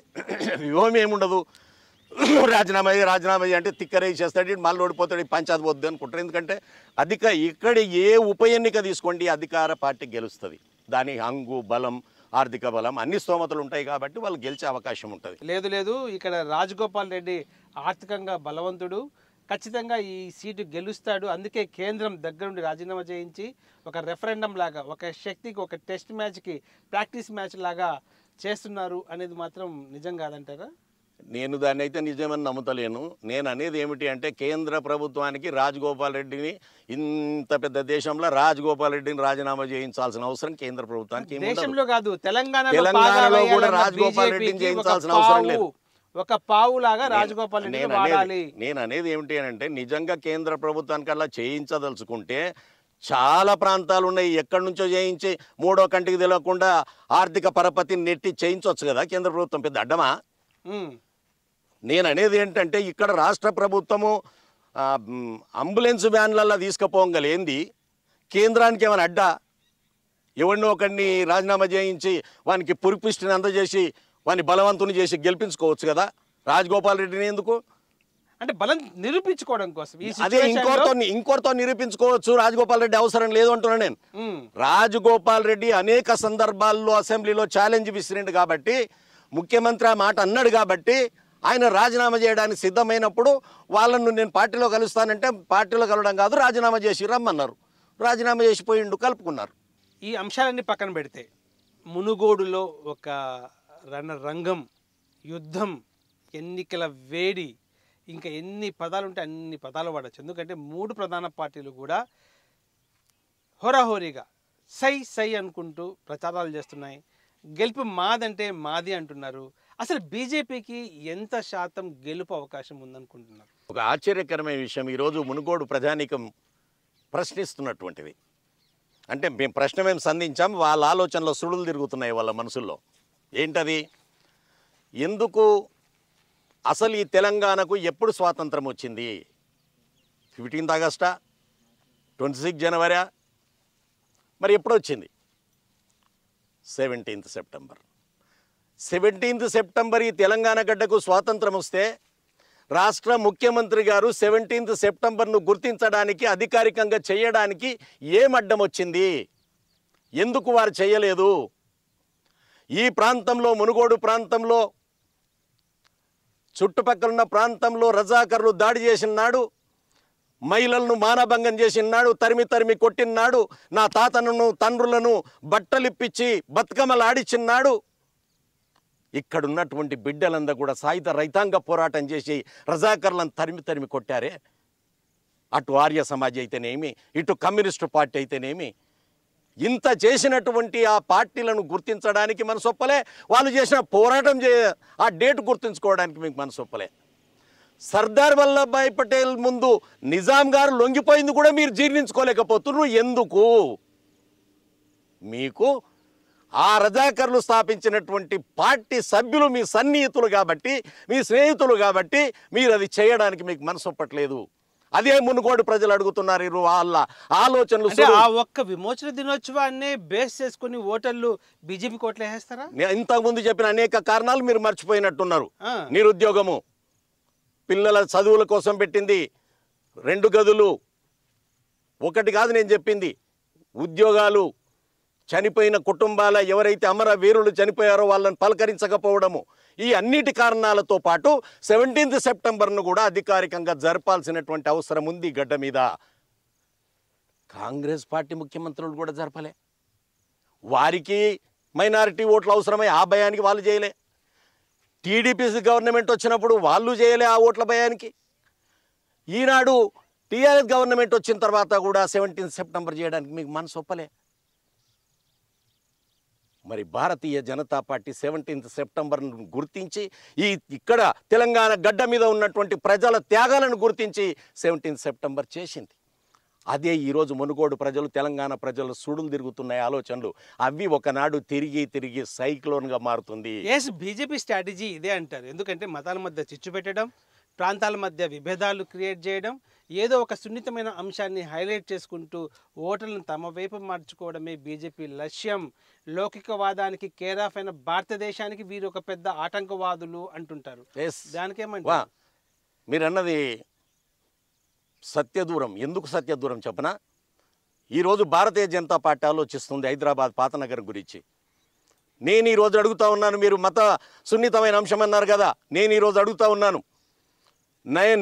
వ్యూహం ఏముండదు రాజీనామా రాజీనామా అంటే తిక్కరే చేస్తాడు మళ్ళీ ఓడిపోతాడు పంచాయత్ వద్దు అనుకుంటారు ఎందుకంటే అధిక ఇక్కడ ఏ ఉప ఎన్నిక తీసుకోండి అధికార పార్టీ గెలుస్తుంది దాని హంగు బలం ఆర్థిక బలం అన్ని స్తోమతలు ఉంటాయి కాబట్టి వాళ్ళు గెలిచే అవకాశం ఉంటుంది లేదు లేదు ఇక్కడ రాజగోపాల్ రెడ్డి ఆర్థికంగా బలవంతుడు ఖచ్చితంగా ఈ సీటు గెలుస్తాడు అందుకే కేంద్రం దగ్గరుండి రాజీనామా చేయించి ఒక రెఫరెండం లాగా ఒక శక్తికి ఒక టెస్ట్ మ్యాచ్కి ప్రాక్టీస్ మ్యాచ్ లాగా చేస్తున్నారు అనేది మాత్రం నిజం కాదంటారా నేను దాన్ని అయితే నిజమని నమ్ముతలేను నేను అనేది ఏమిటి అంటే కేంద్ర ప్రభుత్వానికి రాజగోపాల్ రెడ్డిని ఇంత పెద్ద దేశంలో రాజగోపాల్ రెడ్డిని రాజీనామా చేయించాల్సిన అవసరం కేంద్ర ప్రభుత్వానికి తెలంగాణలో కూడా రాజగోపాల్ రెడ్డిని చేయించాల్సిన అవసరం లేదు ఒక పావులాగా రాజగోపాల్ నేను అనేది ఏమిటి అంటే నిజంగా కేంద్ర ప్రభుత్వానికి అలా చేయించదలుచుకుంటే చాలా ప్రాంతాలు ఉన్నాయి ఎక్కడి నుంచో చేయించి మూడో కంటికి తెలియకుండా ఆర్థిక పరపతిని నెట్టి చేయించవచ్చు కదా కేంద్ర ప్రభుత్వం పెద్ద అడ్డమా నేను అనేది ఏంటంటే ఇక్కడ రాష్ట్ర ప్రభుత్వము అంబులెన్స్ వ్యాన్లల్లో తీసుకుపోగలేంది కేంద్రానికి ఏమైనా అడ్డా ఎవరినో ఒకరిని రాజీనామా చేయించి వానికి పురిపిష్టిని అందజేసి వాని బలవంతుని చేసి గెలిపించుకోవచ్చు కదా రాజగోపాల్ రెడ్డిని ఎందుకు అంటే బలం నిరూపించుకోవడం కోసం అదే ఇంకోరితో ఇంకోరితో నిరూపించుకోవచ్చు రాజగోపాల్ రెడ్డి అవసరం లేదు అంటున్నా నేను రాజగోపాల్ రెడ్డి అనేక సందర్భాల్లో అసెంబ్లీలో ఛాలెంజ్ విసిరిండు కాబట్టి ముఖ్యమంత్రి ఆ మాట అన్నాడు కాబట్టి ఆయన రాజీనామా చేయడానికి సిద్ధమైనప్పుడు వాళ్ళను నేను పార్టీలో కలుస్తానంటే పార్టీలో కలవడం కాదు రాజీనామా చేసి రమ్మన్నారు రాజీనామా చేసిపోయిండు కలుపుకున్నారు ఈ అంశాలన్నీ పక్కన పెడితే మునుగోడులో ఒక రంగం యుద్ధం ఎన్నికల వేడి ఇంకా ఎన్ని పదాలు ఉంటే అన్ని పదాలు వాడచ్చు ఎందుకంటే మూడు ప్రధాన పార్టీలు కూడా హోరాహోరీగా సై సై అనుకుంటూ ప్రచారాలు చేస్తున్నాయి గెలుపు మాదంటే మాది అంటున్నారు అసలు బీజేపీకి ఎంత శాతం గెలుపు అవకాశం ఉందనుకుంటున్నారు ఒక ఆశ్చర్యకరమైన విషయం ఈరోజు మునుగోడు ప్రజానీకం ప్రశ్నిస్తున్నటువంటిది అంటే మేము ప్రశ్న మేము సంధించాం వాళ్ళ ఆలోచనలో సుడులు తిరుగుతున్నాయి వాళ్ళ మనసుల్లో ఏంటది ఎందుకు అసలు ఈ తెలంగాణకు ఎప్పుడు స్వాతంత్రం వచ్చింది ఫిఫ్టీన్త్ ఆగస్టా ట్వంటీ సిక్స్ జనవరి మరి ఎప్పుడు వచ్చింది సెవెంటీన్త్ సెప్టెంబర్ సెవెంటీన్త్ సెప్టెంబర్ ఈ తెలంగాణ గడ్డకు స్వాతంత్రం వస్తే రాష్ట్ర ముఖ్యమంత్రి గారు సెవెంటీన్త్ సెప్టెంబర్ను గుర్తించడానికి అధికారికంగా చేయడానికి ఏమడ్డం వచ్చింది ఎందుకు వారు చేయలేదు ఈ ప్రాంతంలో మునుగోడు ప్రాంతంలో చుట్టుపక్కల ఉన్న ప్రాంతంలో రజాకర్లు దాడి చేసిన నాడు మహిళలను మానభంగం చేసినాడు తరిమి తరిమి కొట్టినాడు నా తాతను తండ్రులను బట్టలిప్పించి బతుకమ్మలు ఆడిచిన్నాడు ఇక్కడున్నటువంటి బిడ్డలందరూ కూడా సాయుధ రైతాంగ పోరాటం చేసి రజాకర్లను తరిమి తరిమి కొట్టారే అటు ఆర్య సమాజ్ అయితేనేమి ఇటు కమ్యూనిస్టు పార్టీ అయితేనేమి ఇంత చేసినటువంటి ఆ పార్టీలను గుర్తించడానికి మనసొప్పలే వాళ్ళు చేసిన పోరాటం చే ఆ డేట్ గుర్తుంచుకోవడానికి మీకు మనసొప్పలే సర్దార్ వల్లభాయ్ పటేల్ ముందు నిజాం గారు లొంగిపోయింది కూడా మీరు జీర్ణించుకోలేకపోతున్నారు ఎందుకు మీకు ఆ రజాకర్లు స్థాపించినటువంటి పార్టీ సభ్యులు మీ సన్నిహితులు కాబట్టి మీ స్నేహితులు కాబట్టి మీరు అది చేయడానికి మీకు మనసు ఒప్పట్లేదు అదే మునుగోడు ప్రజలు అడుగుతున్నారు వాళ్ళ ఆలోచనలు ఆ ఒక్క విమోచన దినోత్సవాన్ని బేస్ చేసుకుని ఓటర్లు బీజేపీ కోట్లు వేస్తారా ఇంతకుముందు చెప్పిన అనేక కారణాలు మీరు మర్చిపోయినట్టున్నారు నిరుద్యోగము పిల్లల చదువుల కోసం పెట్టింది రెండు గదులు ఒకటి కాదు నేను చెప్పింది ఉద్యోగాలు చనిపోయిన కుటుంబాల ఎవరైతే అమర వీరులు చనిపోయారో వాళ్ళని పలకరించకపోవడము ఈ అన్నిటి కారణాలతో పాటు సెవెంటీన్త్ సెప్టెంబర్ను కూడా అధికారికంగా జరపాల్సినటువంటి అవసరం ఉంది గడ్డ మీద కాంగ్రెస్ పార్టీ ముఖ్యమంత్రులు కూడా జరపలే వారికి మైనారిటీ ఓట్లు అవసరమై ఆ భయానికి వాళ్ళు చేయలే టీడీపీ గవర్నమెంట్ వచ్చినప్పుడు వాళ్ళు చేయలే ఆ ఓట్ల భయానికి ఈనాడు టీఆర్ఎస్ గవర్నమెంట్ వచ్చిన తర్వాత కూడా సెవెంటీన్త్ సెప్టెంబర్ చేయడానికి మీకు మనసు ఒప్పలే మరి భారతీయ జనతా పార్టీ సెవెంటీన్త్ సెప్టెంబర్ను గుర్తించి ఈ ఇక్కడ తెలంగాణ గడ్డ మీద ఉన్నటువంటి ప్రజల త్యాగాలను గుర్తించి సెవెంటీన్త్ సెప్టెంబర్ చేసింది అదే ఈరోజు మునుగోడు ప్రజలు తెలంగాణ ప్రజలు సుడులు తిరుగుతున్నాయి ఆలోచనలు అవి ఒకనాడు తిరిగి తిరిగి సైక్లోన్గా మారుతుంది ఎస్ బీజేపీ స్ట్రాటజీ ఇదే అంటారు ఎందుకంటే మతాల మధ్య చిచ్చు పెట్టడం ప్రాంతాల మధ్య విభేదాలు క్రియేట్ చేయడం ఏదో ఒక సున్నితమైన అంశాన్ని హైలైట్ చేసుకుంటూ ఓటర్లను తమ వైపు మార్చుకోవడమే బీజేపీ లక్ష్యం లౌకికవాదానికి కేర్ ఆఫ్ అయిన భారతదేశానికి వీరు ఒక పెద్ద ఆటంకవాదులు అంటుంటారు దానికేమంటే మీరు అన్నది సత్యదూరం ఎందుకు సత్యదూరం చెప్పనా ఈరోజు భారతీయ జనతా పార్టీ ఆలోచిస్తుంది హైదరాబాద్ పాతనగర్ గురించి నేను ఈరోజు అడుగుతా ఉన్నాను మీరు మత సున్నితమైన అంశం అన్నారు కదా నేను ఈరోజు అడుగుతా ఉన్నాను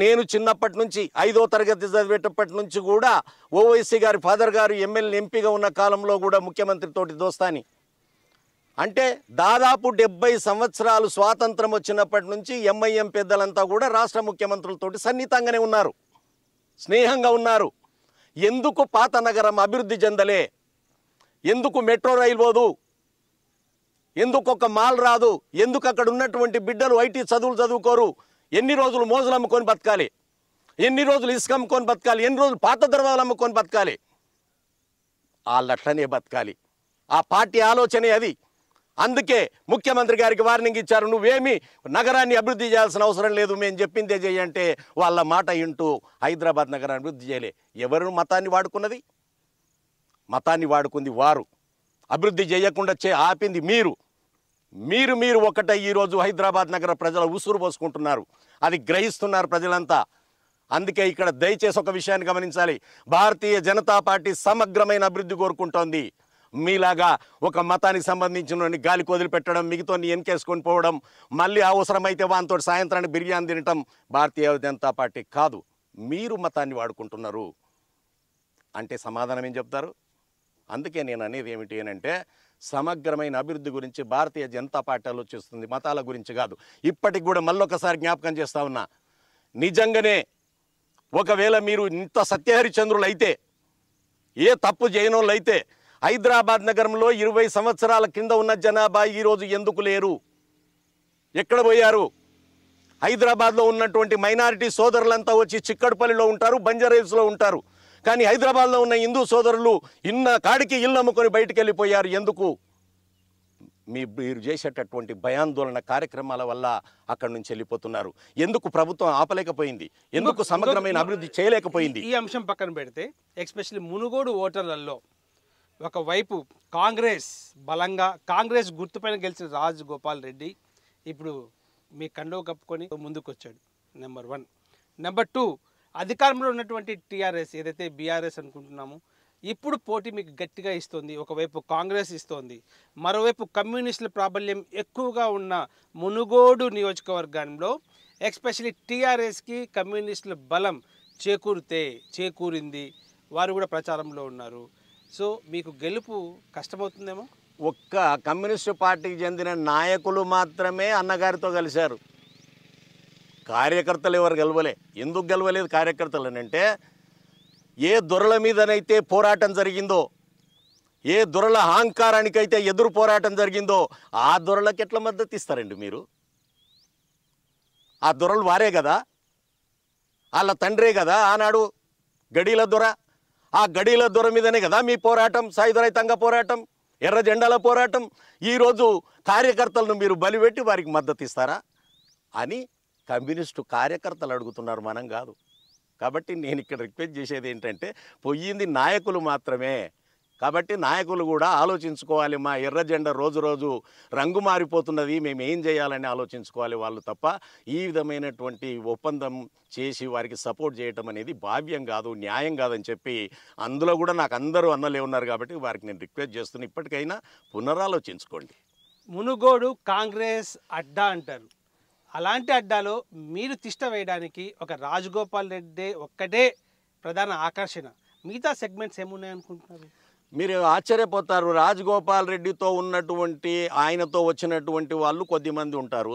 నేను చిన్నప్పటి నుంచి ఐదో తరగతి చదివేటప్పటి నుంచి కూడా ఓవైసీ గారి ఫాదర్ గారు ఎమ్మెల్యే ఎంపీగా ఉన్న కాలంలో కూడా ముఖ్యమంత్రితోటి దోస్తాని అంటే దాదాపు డెబ్బై సంవత్సరాలు స్వాతంత్రం వచ్చినప్పటి నుంచి ఎంఐఎం పెద్దలంతా కూడా రాష్ట్ర ముఖ్యమంత్రులతోటి సన్నిహితంగానే ఉన్నారు స్నేహంగా ఉన్నారు ఎందుకు పాత నగరం అభివృద్ధి చెందలే ఎందుకు మెట్రో రైలు పోదు ఎందుకు ఒక మాల్ రాదు ఎందుకు అక్కడ ఉన్నటువంటి బిడ్డలు ఐటీ చదువులు చదువుకోరు ఎన్ని రోజులు మోజులు అమ్ముకొని బతకాలి ఎన్ని రోజులు ఇసుక అమ్ముకొని బతకాలి ఎన్ని రోజులు పాత ద్రవాలు అమ్ముకొని బతకాలి వాళ్ళట్లనే బతకాలి ఆ పార్టీ ఆలోచనే అది అందుకే ముఖ్యమంత్రి గారికి వార్నింగ్ ఇచ్చారు నువ్వేమి నగరాన్ని అభివృద్ధి చేయాల్సిన అవసరం లేదు మేము చెప్పిందే చేయంటే వాళ్ళ మాట ఇంటూ హైదరాబాద్ నగరాన్ని అభివృద్ధి చేయలే ఎవరు మతాన్ని వాడుకున్నది మతాన్ని వాడుకుంది వారు అభివృద్ధి చేయకుండా చే ఆపింది మీరు మీరు మీరు ఒకటే ఈరోజు హైదరాబాద్ నగర ప్రజల ఉసురు పోసుకుంటున్నారు అది గ్రహిస్తున్నారు ప్రజలంతా అందుకే ఇక్కడ దయచేసి ఒక విషయాన్ని గమనించాలి భారతీయ జనతా పార్టీ సమగ్రమైన అభివృద్ధి కోరుకుంటోంది మీలాగా ఒక మతానికి సంబంధించిన గాలి కొదిలిపెట్టడం మిగతా ఎన్కేసుకొని పోవడం మళ్ళీ అవసరమైతే వానితో సాయంత్రాన్ని బిర్యానీ తినటం భారతీయ జనతా పార్టీ కాదు మీరు మతాన్ని వాడుకుంటున్నారు అంటే సమాధానం ఏం చెప్తారు అందుకే నేను అనేది ఏమిటి అంటే సమగ్రమైన అభివృద్ధి గురించి భారతీయ జనతా పార్టీ ఆలోచిస్తుంది మతాల గురించి కాదు ఇప్పటికి కూడా మళ్ళొకసారి జ్ఞాపకం చేస్తా ఉన్నా నిజంగానే ఒకవేళ మీరు ఇంత సత్యహరిచంద్రులు అయితే ఏ తప్పు చేయనోళ్ళు అయితే హైదరాబాద్ నగరంలో ఇరవై సంవత్సరాల కింద ఉన్న జనాభా ఈరోజు ఎందుకు లేరు ఎక్కడ పోయారు హైదరాబాద్లో ఉన్నటువంటి మైనారిటీ సోదరులంతా వచ్చి చిక్కడపల్లిలో ఉంటారు బంజారాహిల్స్లో ఉంటారు కానీ హైదరాబాద్లో ఉన్న హిందూ సోదరులు ఇన్న కాడికి ఇల్లు అమ్ముకొని బయటికి వెళ్ళిపోయారు ఎందుకు మీ మీరు చేసేటటువంటి భయాందోళన కార్యక్రమాల వల్ల అక్కడి నుంచి వెళ్ళిపోతున్నారు ఎందుకు ప్రభుత్వం ఆపలేకపోయింది ఎందుకు సమగ్రమైన అభివృద్ధి చేయలేకపోయింది ఈ అంశం పక్కన పెడితే ఎక్స్పెషల్లీ మునుగోడు ఓటర్లలో ఒకవైపు కాంగ్రెస్ బలంగా కాంగ్రెస్ గుర్తుపైన గెలిచిన రాజగోపాల్ రెడ్డి ఇప్పుడు మీ కండో కప్పుకొని ముందుకు వచ్చాడు నెంబర్ వన్ నెంబర్ టూ అధికారంలో ఉన్నటువంటి టీఆర్ఎస్ ఏదైతే బీఆర్ఎస్ అనుకుంటున్నామో ఇప్పుడు పోటీ మీకు గట్టిగా ఇస్తోంది ఒకవైపు కాంగ్రెస్ ఇస్తోంది మరోవైపు కమ్యూనిస్టుల ప్రాబల్యం ఎక్కువగా ఉన్న మునుగోడు నియోజకవర్గంలో ఎక్స్పెషలీ టీఆర్ఎస్కి కమ్యూనిస్టుల బలం చేకూరితే చేకూరింది వారు కూడా ప్రచారంలో ఉన్నారు సో మీకు గెలుపు కష్టమవుతుందేమో ఒక్క కమ్యూనిస్ట్ పార్టీకి చెందిన నాయకులు మాత్రమే అన్నగారితో కలిశారు కార్యకర్తలు ఎవరు గెలవలే ఎందుకు గెలవలేదు కార్యకర్తలు అని అంటే ఏ దొరల మీదనైతే పోరాటం జరిగిందో ఏ దొరల అహంకారానికైతే ఎదురు పోరాటం జరిగిందో ఆ దొరలకు ఎట్లా మద్దతు ఇస్తారండి మీరు ఆ దొరలు వారే కదా వాళ్ళ తండ్రే కదా ఆనాడు గడిల దొర ఆ గడీల దొర మీదనే కదా మీ పోరాటం సాయుధ రైతాంగ పోరాటం ఎర్ర జెండాల పోరాటం ఈరోజు కార్యకర్తలను మీరు బలిపెట్టి వారికి మద్దతు ఇస్తారా అని కమ్యూనిస్టు కార్యకర్తలు అడుగుతున్నారు మనం కాదు కాబట్టి నేను ఇక్కడ రిక్వెస్ట్ చేసేది ఏంటంటే పొయ్యింది నాయకులు మాత్రమే కాబట్టి నాయకులు కూడా ఆలోచించుకోవాలి మా ఎర్ర జెండా రోజు రోజు రంగు మారిపోతున్నది మేము ఏం చేయాలని ఆలోచించుకోవాలి వాళ్ళు తప్ప ఈ విధమైనటువంటి ఒప్పందం చేసి వారికి సపోర్ట్ చేయటం అనేది భావ్యం కాదు న్యాయం కాదని చెప్పి అందులో కూడా నాకు అందరూ అన్నలే ఉన్నారు కాబట్టి వారికి నేను రిక్వెస్ట్ చేస్తున్నా ఇప్పటికైనా పునరాలోచించుకోండి మునుగోడు కాంగ్రెస్ అడ్డా అంటారు అలాంటి అడ్డాలో మీరు తిష్ట వేయడానికి ఒక రాజగోపాల్ రెడ్డి ఒక్కటే ప్రధాన ఆకర్షణ మిగతా సెగ్మెంట్స్ ఏమున్నాయి అనుకుంటున్నారు మీరు ఆశ్చర్యపోతారు రాజగోపాల్ రెడ్డితో ఉన్నటువంటి ఆయనతో వచ్చినటువంటి వాళ్ళు కొద్దిమంది ఉంటారు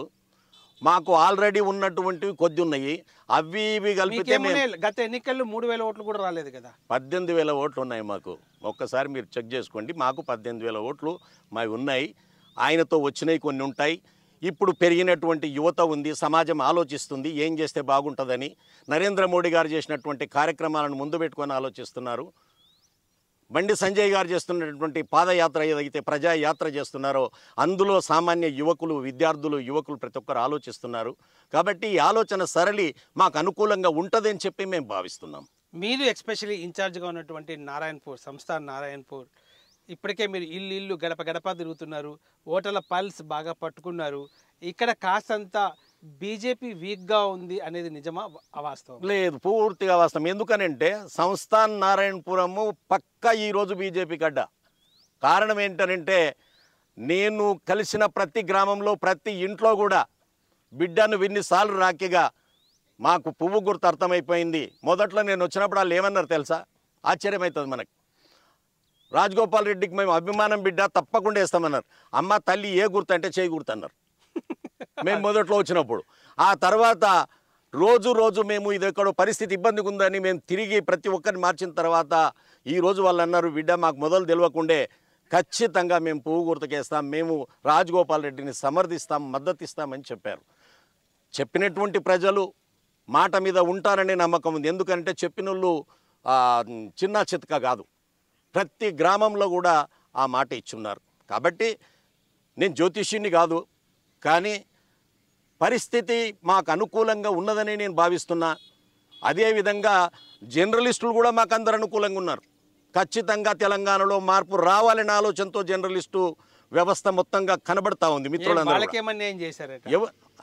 మాకు ఆల్రెడీ ఉన్నటువంటివి కొద్ది ఉన్నాయి అవి ఇవి కలిపితే గత ఎన్నికల్లో మూడు వేల ఓట్లు కూడా రాలేదు కదా పద్దెనిమిది వేల ఓట్లు ఉన్నాయి మాకు ఒక్కసారి మీరు చెక్ చేసుకోండి మాకు పద్దెనిమిది వేల ఓట్లు మావి ఉన్నాయి ఆయనతో వచ్చినవి కొన్ని ఉంటాయి ఇప్పుడు పెరిగినటువంటి యువత ఉంది సమాజం ఆలోచిస్తుంది ఏం చేస్తే బాగుంటుందని నరేంద్ర మోడీ గారు చేసినటువంటి కార్యక్రమాలను ముందు పెట్టుకొని ఆలోచిస్తున్నారు బండి సంజయ్ గారు చేస్తున్నటువంటి పాదయాత్ర ఏదైతే ప్రజాయాత్ర చేస్తున్నారో అందులో సామాన్య యువకులు విద్యార్థులు యువకులు ప్రతి ఒక్కరు ఆలోచిస్తున్నారు కాబట్టి ఈ ఆలోచన సరళి మాకు అనుకూలంగా ఉంటుందని చెప్పి మేము భావిస్తున్నాం మీరు ఎస్పెషలీ ఇన్ఛార్జ్గా ఉన్నటువంటి నారాయణపూర్ సంస్థాన్ నారాయణపూర్ ఇప్పటికే మీరు ఇల్లు ఇల్లు గడప గడప తిరుగుతున్నారు ఓటర్ల పల్స్ బాగా పట్టుకున్నారు ఇక్కడ కాస్తంత బీజేపీ వీక్గా ఉంది అనేది నిజమా అవాస్తవం లేదు పూర్తిగా వాస్తవం ఎందుకనంటే సంస్థాన్ నారాయణపురము పక్క ఈరోజు బీజేపీ గడ్డ కారణం ఏంటనంటే నేను కలిసిన ప్రతి గ్రామంలో ప్రతి ఇంట్లో కూడా బిడ్డను విన్నిసార్లు రాకిగా మాకు పువ్వు గుర్తు అర్థమైపోయింది మొదట్లో నేను వచ్చినప్పుడు వాళ్ళు ఏమన్నారు తెలుసా ఆశ్చర్యమవుతుంది మనకు రాజగోపాల్ రెడ్డికి మేము అభిమానం బిడ్డ తప్పకుండా వేస్తామన్నారు అమ్మ తల్లి ఏ గుర్తు అంటే చేయి గుర్తు అన్నారు మేము మొదట్లో వచ్చినప్పుడు ఆ తర్వాత రోజు రోజు మేము ఇది ఎక్కడో పరిస్థితి ఇబ్బందిగా ఉందని మేము తిరిగి ప్రతి ఒక్కరిని మార్చిన తర్వాత ఈ రోజు వాళ్ళు అన్నారు బిడ్డ మాకు మొదలు తెలియకుండే ఖచ్చితంగా మేము పువ్వు గుర్తుకేస్తాం మేము రాజగోపాల్ రెడ్డిని సమర్థిస్తాం మద్దతిస్తామని చెప్పారు చెప్పినటువంటి ప్రజలు మాట మీద ఉంటారనే నమ్మకం ఉంది ఎందుకంటే చెప్పిన చిన్న చితక కాదు ప్రతి గ్రామంలో కూడా ఆ మాట ఇచ్చున్నారు కాబట్టి నేను జ్యోతిష్యుని కాదు కానీ పరిస్థితి మాకు అనుకూలంగా ఉన్నదని నేను భావిస్తున్నా అదేవిధంగా జర్నలిస్టులు కూడా మాకు అందరు అనుకూలంగా ఉన్నారు ఖచ్చితంగా తెలంగాణలో మార్పు రావాలనే ఆలోచనతో జర్నలిస్టు వ్యవస్థ మొత్తంగా కనబడతా ఉంది మిత్రులందరూ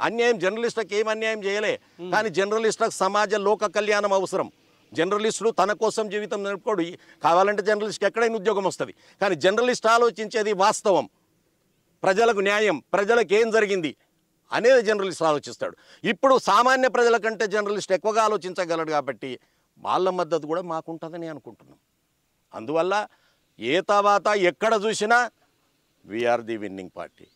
అన్యాయం జర్నలిస్టులకు ఏం అన్యాయం చేయలే కానీ జర్నలిస్టులకు సమాజ లోక కళ్యాణం అవసరం జర్నలిస్టులు తన కోసం జీవితం నడుపుకోడు కావాలంటే జర్నలిస్ట్కి ఎక్కడైనా ఉద్యోగం వస్తుంది కానీ జర్నలిస్ట్ ఆలోచించేది వాస్తవం ప్రజలకు న్యాయం ప్రజలకు ఏం జరిగింది అనేది జర్నలిస్ట్ ఆలోచిస్తాడు ఇప్పుడు సామాన్య ప్రజల కంటే జర్నలిస్ట్ ఎక్కువగా ఆలోచించగలడు కాబట్టి వాళ్ళ మద్దతు కూడా మాకుంటుందని అనుకుంటున్నాం అందువల్ల ఏ తర్వాత ఎక్కడ చూసినా we are the winning party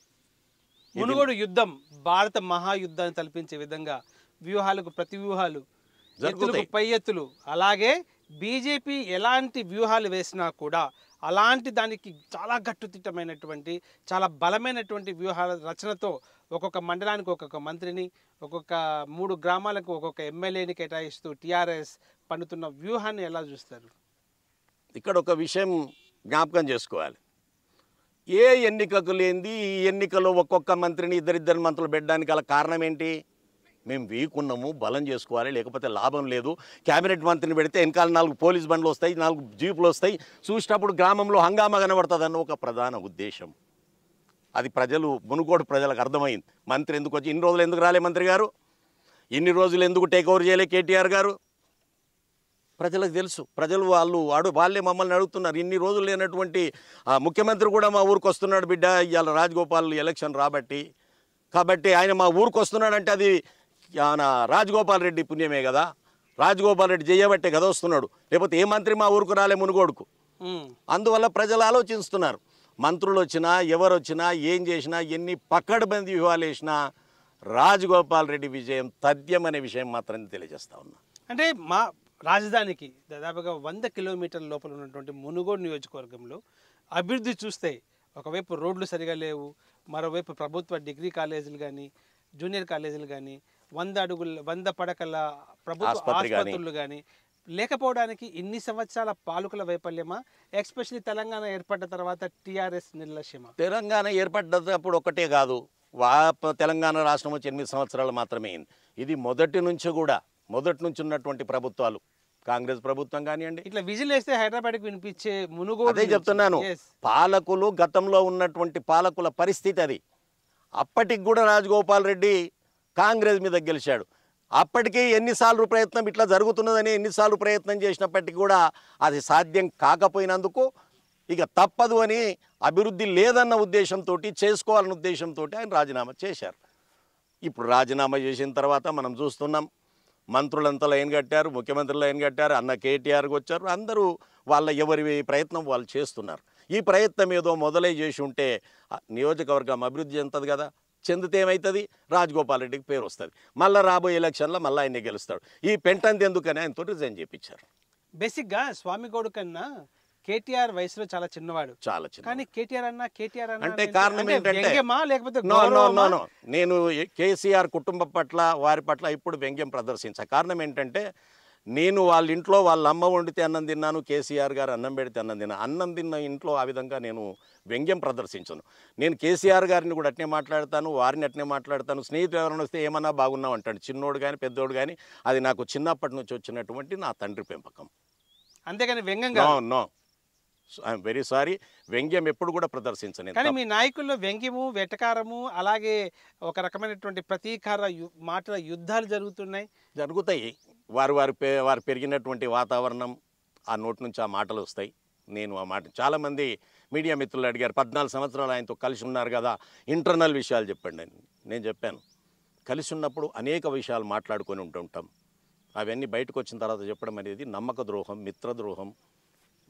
Munugode యుద్ధం భారత మహాయుద్ధాన్ని తలపించే విధంగా వ్యూహాలకు ప్రతి వ్యూహాలు పై ఎత్తులు అలాగే బీజేపీ ఎలాంటి వ్యూహాలు వేసినా కూడా అలాంటి దానికి చాలా గట్టుతిట్టమైనటువంటి చాలా బలమైనటువంటి వ్యూహాల రచనతో ఒక్కొక్క మండలానికి ఒక్కొక్క మంత్రిని ఒక్కొక్క మూడు గ్రామాలకు ఒక్కొక్క ఎమ్మెల్యేని కేటాయిస్తూ టీఆర్ఎస్ పండుతున్న వ్యూహాన్ని ఎలా చూస్తారు ఇక్కడ ఒక విషయం జ్ఞాపకం చేసుకోవాలి ఏ ఎన్నికకు లేనిది ఈ ఎన్నికలో ఒక్కొక్క మంత్రిని ఇద్దరిద్దరు మంత్రులు పెట్టడానికి గల కారణం ఏంటి మేము వీక్ ఉన్నాము బలం చేసుకోవాలి లేకపోతే లాభం లేదు క్యాబినెట్ మంత్రిని పెడితే వెనకాల నాలుగు పోలీస్ బండ్లు వస్తాయి నాలుగు జీపులు వస్తాయి చూసినప్పుడు గ్రామంలో హంగామా కనబడుతుంది ఒక ప్రధాన ఉద్దేశం అది ప్రజలు మునుగోడు ప్రజలకు అర్థమైంది మంత్రి ఎందుకు వచ్చి ఇన్ని రోజులు ఎందుకు రాలే మంత్రి గారు ఇన్ని రోజులు ఎందుకు టేక్ ఓవర్ చేయలే కేటీఆర్ గారు ప్రజలకు తెలుసు ప్రజలు వాళ్ళు వాడు వాళ్ళే మమ్మల్ని అడుగుతున్నారు ఇన్ని రోజులు లేనటువంటి ముఖ్యమంత్రి కూడా మా ఊరికి వస్తున్నాడు బిడ్డ ఇవాళ రాజగోపాల్ ఎలక్షన్ రాబట్టి కాబట్టి ఆయన మా ఊరికి వస్తున్నాడంటే అది ఆయన రాజగోపాల్ రెడ్డి పుణ్యమే కదా రాజగోపాల్ రెడ్డి చేయబట్టే కదా వస్తున్నాడు లేకపోతే ఏ మంత్రి మా ఊరుకు రాలే మునుగోడుకు అందువల్ల ప్రజలు ఆలోచిస్తున్నారు మంత్రులు వచ్చినా ఎవరు వచ్చినా ఏం చేసినా ఎన్ని పక్కడబంది వ్యూహాలు వేసినా రాజగోపాల్ రెడ్డి విజయం తథ్యం అనే విషయం మాత్రం తెలియజేస్తా ఉన్నా అంటే మా రాజధానికి దాదాపుగా వంద కిలోమీటర్ల లోపల ఉన్నటువంటి మునుగోడు నియోజకవర్గంలో అభివృద్ధి చూస్తే ఒకవైపు రోడ్లు సరిగా లేవు మరోవైపు ప్రభుత్వ డిగ్రీ కాలేజీలు కానీ జూనియర్ కాలేజీలు కానీ వంద అడుగుల వంద పడకల ప్రభుత్వ ఆసుపత్రులు కానీ లేకపోవడానికి ఇన్ని సంవత్సరాల పాలకుల వైఫల్యమా ఎక్స్పెషల్లీ తెలంగాణ ఏర్పడ్డ తర్వాత టీఆర్ఎస్ నిర్లక్ష్యమా తెలంగాణ ఏర్పడ్డప్పుడు ఒకటే కాదు వా తెలంగాణ రాష్ట్రం వచ్చి ఎనిమిది సంవత్సరాలు మాత్రమే ఇది మొదటి నుంచి కూడా మొదటి నుంచి ఉన్నటువంటి ప్రభుత్వాలు కాంగ్రెస్ ప్రభుత్వం కానివ్వండి ఇట్లా విజిల్ వేస్తే హైదరాబాద్కి వినిపించే మునుగు అదే చెప్తున్నాను పాలకులు గతంలో ఉన్నటువంటి పాలకుల పరిస్థితి అది అప్పటికి కూడా రాజగోపాల్ రెడ్డి కాంగ్రెస్ మీద గెలిచాడు అప్పటికే ఎన్నిసార్లు ప్రయత్నం ఇట్లా జరుగుతున్నదని ఎన్నిసార్లు ప్రయత్నం చేసినప్పటికీ కూడా అది సాధ్యం కాకపోయినందుకు ఇక తప్పదు అని అభివృద్ధి లేదన్న ఉద్దేశంతో చేసుకోవాలన్న ఉద్దేశంతో ఆయన రాజీనామా చేశారు ఇప్పుడు రాజీనామా చేసిన తర్వాత మనం చూస్తున్నాం మంత్రులంతా లైన్ కట్టారు ముఖ్యమంత్రులు లైన్ కట్టారు అన్న కేటీఆర్కి వచ్చారు అందరూ వాళ్ళ ఎవరి ప్రయత్నం వాళ్ళు చేస్తున్నారు ఈ ప్రయత్నం ఏదో మొదలై చేసి ఉంటే నియోజకవర్గం అభివృద్ధి చెందుతుంది కదా చెందితే ఏమవుతుంది రాజగోపాల్ రెడ్డికి పేరు వస్తుంది మళ్ళీ రాబోయే ఎలక్షన్లో మళ్ళీ ఆయన్ని గెలుస్తాడు ఈ పెంటంది ఎందుకని ఆయనతో రిజైన్ చేయించారు బేసిక్గా స్వామి గౌడు కన్నా కేటీఆర్ వయసులో చాలా చిన్నవాడు చాలా చిన్న కానీ కేటీఆర్ అన్న కేటీఆర్ అన్న అంటే కారణం ఏంటంటే లేకపోతే నేను కేసీఆర్ కుటుంబం పట్ల వారి పట్ల ఇప్పుడు వ్యంగ్యం ప్రదర్శించా కారణం ఏంటంటే నేను వాళ్ళ ఇంట్లో వాళ్ళ అమ్మ వండితే అన్నం తిన్నాను కేసీఆర్ గారు అన్నం పెడితే అన్నం తిన్నాను అన్నం తిన్న ఇంట్లో ఆ విధంగా నేను వ్యంగ్యం ప్రదర్శించను నేను కేసీఆర్ గారిని కూడా అట్నే మాట్లాడతాను వారిని అట్నే మాట్లాడతాను స్నేహితులు ఎవరైనా వస్తే ఏమన్నా బాగున్నావు అంటాడు చిన్నోడు కానీ పెద్దోడు కానీ అది నాకు చిన్నప్పటి నుంచి వచ్చినటువంటి నా తండ్రి పెంపకం అంతేగాని వ్యంగ్యంగా ఉన్నాం ఐఎమ్ వెరీ సారీ వ్యంగ్యం ఎప్పుడు కూడా ప్రదర్శించలేదు కానీ మీ నాయకుల్లో వ్యంగ్యము వెటకారము అలాగే ఒక రకమైనటువంటి ప్రతీకార మాటల యుద్ధాలు జరుగుతున్నాయి జరుగుతాయి వారు వారు వారు పెరిగినటువంటి వాతావరణం ఆ నోటి నుంచి ఆ మాటలు వస్తాయి నేను ఆ మాట చాలామంది మీడియా మిత్రులు అడిగారు పద్నాలుగు సంవత్సరాలు ఆయనతో కలిసి ఉన్నారు కదా ఇంటర్నల్ విషయాలు చెప్పండి నేను చెప్పాను కలిసి ఉన్నప్పుడు అనేక విషయాలు మాట్లాడుకొని ఉంటుంటాం అవన్నీ బయటకు వచ్చిన తర్వాత చెప్పడం అనేది నమ్మక ద్రోహం మిత్రద్రోహం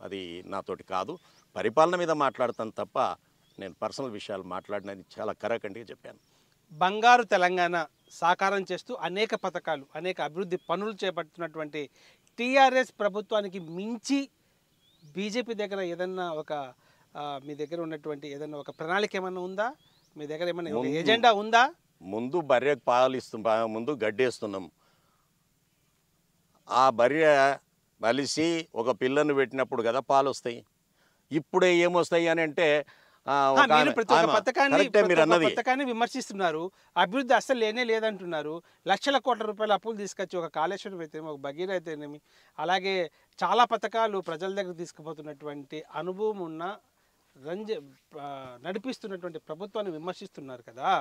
అది నాతోటి కాదు పరిపాలన మీద మాట్లాడతాను తప్ప నేను పర్సనల్ విషయాలు మాట్లాడినది చాలా కరకండిగా చెప్పాను బంగారు తెలంగాణ సాకారం చేస్తూ అనేక పథకాలు అనేక అభివృద్ధి పనులు చేపడుతున్నటువంటి టీఆర్ఎస్ ప్రభుత్వానికి మించి బీజేపీ దగ్గర ఏదన్నా ఒక మీ దగ్గర ఉన్నటువంటి ఏదన్నా ఒక ప్రణాళిక ఏమైనా ఉందా మీ దగ్గర ఏమైనా ఎజెండా ఉందా ముందు బర్రె పాలిస్తు ముందు గడ్డేస్తున్నాం ఆ బర్రె మలిసి ఒక పిల్లను పెట్టినప్పుడు కదా పాలు వస్తాయి ఇప్పుడే ఏమొస్తాయి అని అంటే పథకాన్ని విమర్శిస్తున్నారు అభివృద్ధి అసలు లేనే లేదంటున్నారు లక్షల కోట్ల రూపాయల అప్పులు తీసుకొచ్చి ఒక కాళేశ్వరం అయితే ఒక భగీర అయితేనేమి అలాగే చాలా పథకాలు ప్రజల దగ్గర తీసుకుపోతున్నటువంటి అనుభవం ఉన్న రంజ నడిపిస్తున్నటువంటి ప్రభుత్వాన్ని విమర్శిస్తున్నారు కదా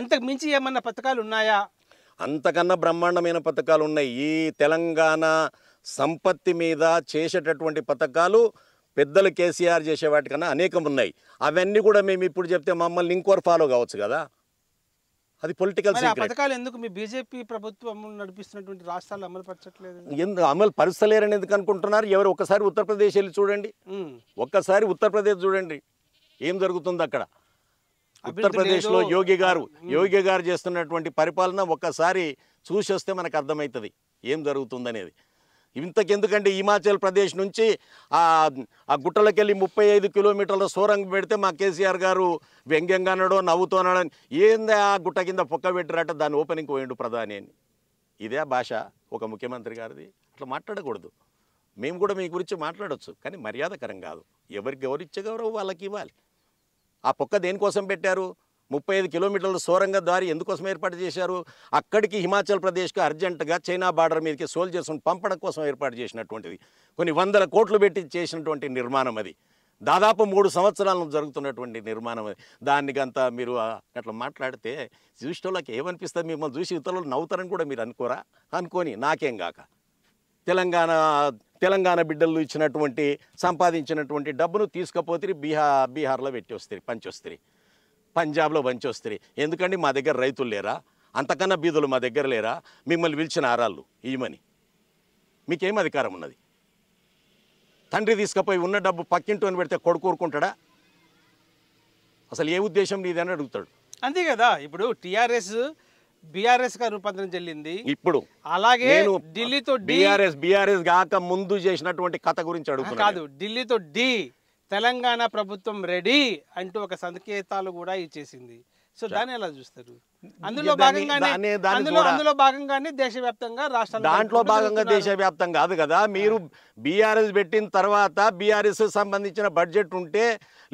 అంతకు మించి ఏమన్నా పథకాలు ఉన్నాయా అంతకన్నా బ్రహ్మాండమైన పథకాలు ఉన్నాయి ఈ తెలంగాణ సంపత్తి మీద చేసేటటువంటి పథకాలు పెద్దలు కేసీఆర్ చేసే వాటికన్నా అనేకం ఉన్నాయి అవన్నీ కూడా మేము ఇప్పుడు చెప్తే మమ్మల్ని ఇంకోరు ఫాలో కావచ్చు కదా అది పొలిటికల్ పథకాలు ఎందుకు మీ బీజేపీ ప్రభుత్వం నడిపిస్తున్నటువంటి రాష్ట్రాలు అమలు పరచట్లేదు ఎందుకు అమలు పరుస్తలేరని ఎందుకు అనుకుంటున్నారు ఎవరు ఒక్కసారి ఉత్తరప్రదేశ్ వెళ్ళి చూడండి ఒక్కసారి ఉత్తరప్రదేశ్ చూడండి ఏం జరుగుతుంది అక్కడ ఉత్తరప్రదేశ్లో యోగి గారు యోగి గారు చేస్తున్నటువంటి పరిపాలన ఒక్కసారి చూసి వస్తే మనకు అర్థమవుతుంది ఏం జరుగుతుందనేది ఇంతకెందుకండి హిమాచల్ ప్రదేశ్ నుంచి ఆ గుట్టలకెళ్ళి ముప్పై ఐదు కిలోమీటర్ల సోరంగ పెడితే మా కేసీఆర్ గారు వ్యంగ్యంగానడో నవ్వుతోనడో ఏందే ఆ గుట్ట కింద పొక్క పెట్టారట దాన్ని ఓపెనింగ్ పోయిండు ప్రధాని అని ఇదే భాష ఒక ముఖ్యమంత్రి గారిది అట్లా మాట్లాడకూడదు మేము కూడా మీ గురించి మాట్లాడవచ్చు కానీ మర్యాదకరం కాదు ఎవరికి ఎవరిచ్చే గౌరవం వాళ్ళకి ఇవ్వాలి ఆ పొక్క దేనికోసం పెట్టారు ముప్పై ఐదు కిలోమీటర్ల సోరంగ దారి ఎందుకోసం ఏర్పాటు చేశారు అక్కడికి హిమాచల్ ప్రదేశ్కి అర్జెంటుగా చైనా బార్డర్ మీదకి సోల్జర్స్ను పంపడం కోసం ఏర్పాటు చేసినటువంటిది కొన్ని వందల కోట్లు పెట్టి చేసినటువంటి నిర్మాణం అది దాదాపు మూడు సంవత్సరాలను జరుగుతున్నటువంటి నిర్మాణం దానికంతా మీరు అట్లా మాట్లాడితే చూసేటోళ్ళకి ఏమనిపిస్తుంది మిమ్మల్ని చూసి ఇతరులు నవ్వుతారని కూడా మీరు అనుకోరా అనుకొని నాకేం కాక తెలంగాణ తెలంగాణ బిడ్డలు ఇచ్చినటువంటి సంపాదించినటువంటి డబ్బును తీసుకుపోతే బీహార్ బీహార్లో పెట్టి పంచి వస్తే పంజాబ్లో పనిచేస్తారు ఎందుకండి మా దగ్గర రైతులు లేరా అంతకన్నా బీదులు మా దగ్గర లేరా మిమ్మల్ని పిలిచిన ఆరాళ్ళు ఇవ్వమని మీకేం అధికారం ఉన్నది తండ్రి తీసుకుపోయి ఉన్న డబ్బు పక్కింటూ అని పెడితే కొడుకు అసలు ఏ ఉద్దేశం నీదని అడుగుతాడు అంతే కదా ఇప్పుడు టిఆర్ఎస్ బీఆర్ఎస్ గా రూపాంతరం చెల్లింది ఇప్పుడు అలాగే ఢిల్లీతో డిఆర్ఎస్ బీఆర్ఎస్ కాక ముందు చేసినటువంటి కథ గురించి అడుగుతున్నా కాదు ఢిల్లీతో డి తెలంగాణ ప్రభుత్వం రెడీ అంటూ ఒక సంకేతాలు కూడా ఇచ్చేసింది సో దాన్ని ఎలా చూస్తారు అందులో భాగంగానే అందులో అందులో భాగంగానే దేశవ్యాప్తంగా రాష్ట్ర దాంట్లో భాగంగా దేశవ్యాప్తం కాదు కదా మీరు బీఆర్ఎస్ పెట్టిన తర్వాత బీఆర్ఎస్ సంబంధించిన బడ్జెట్ ఉంటే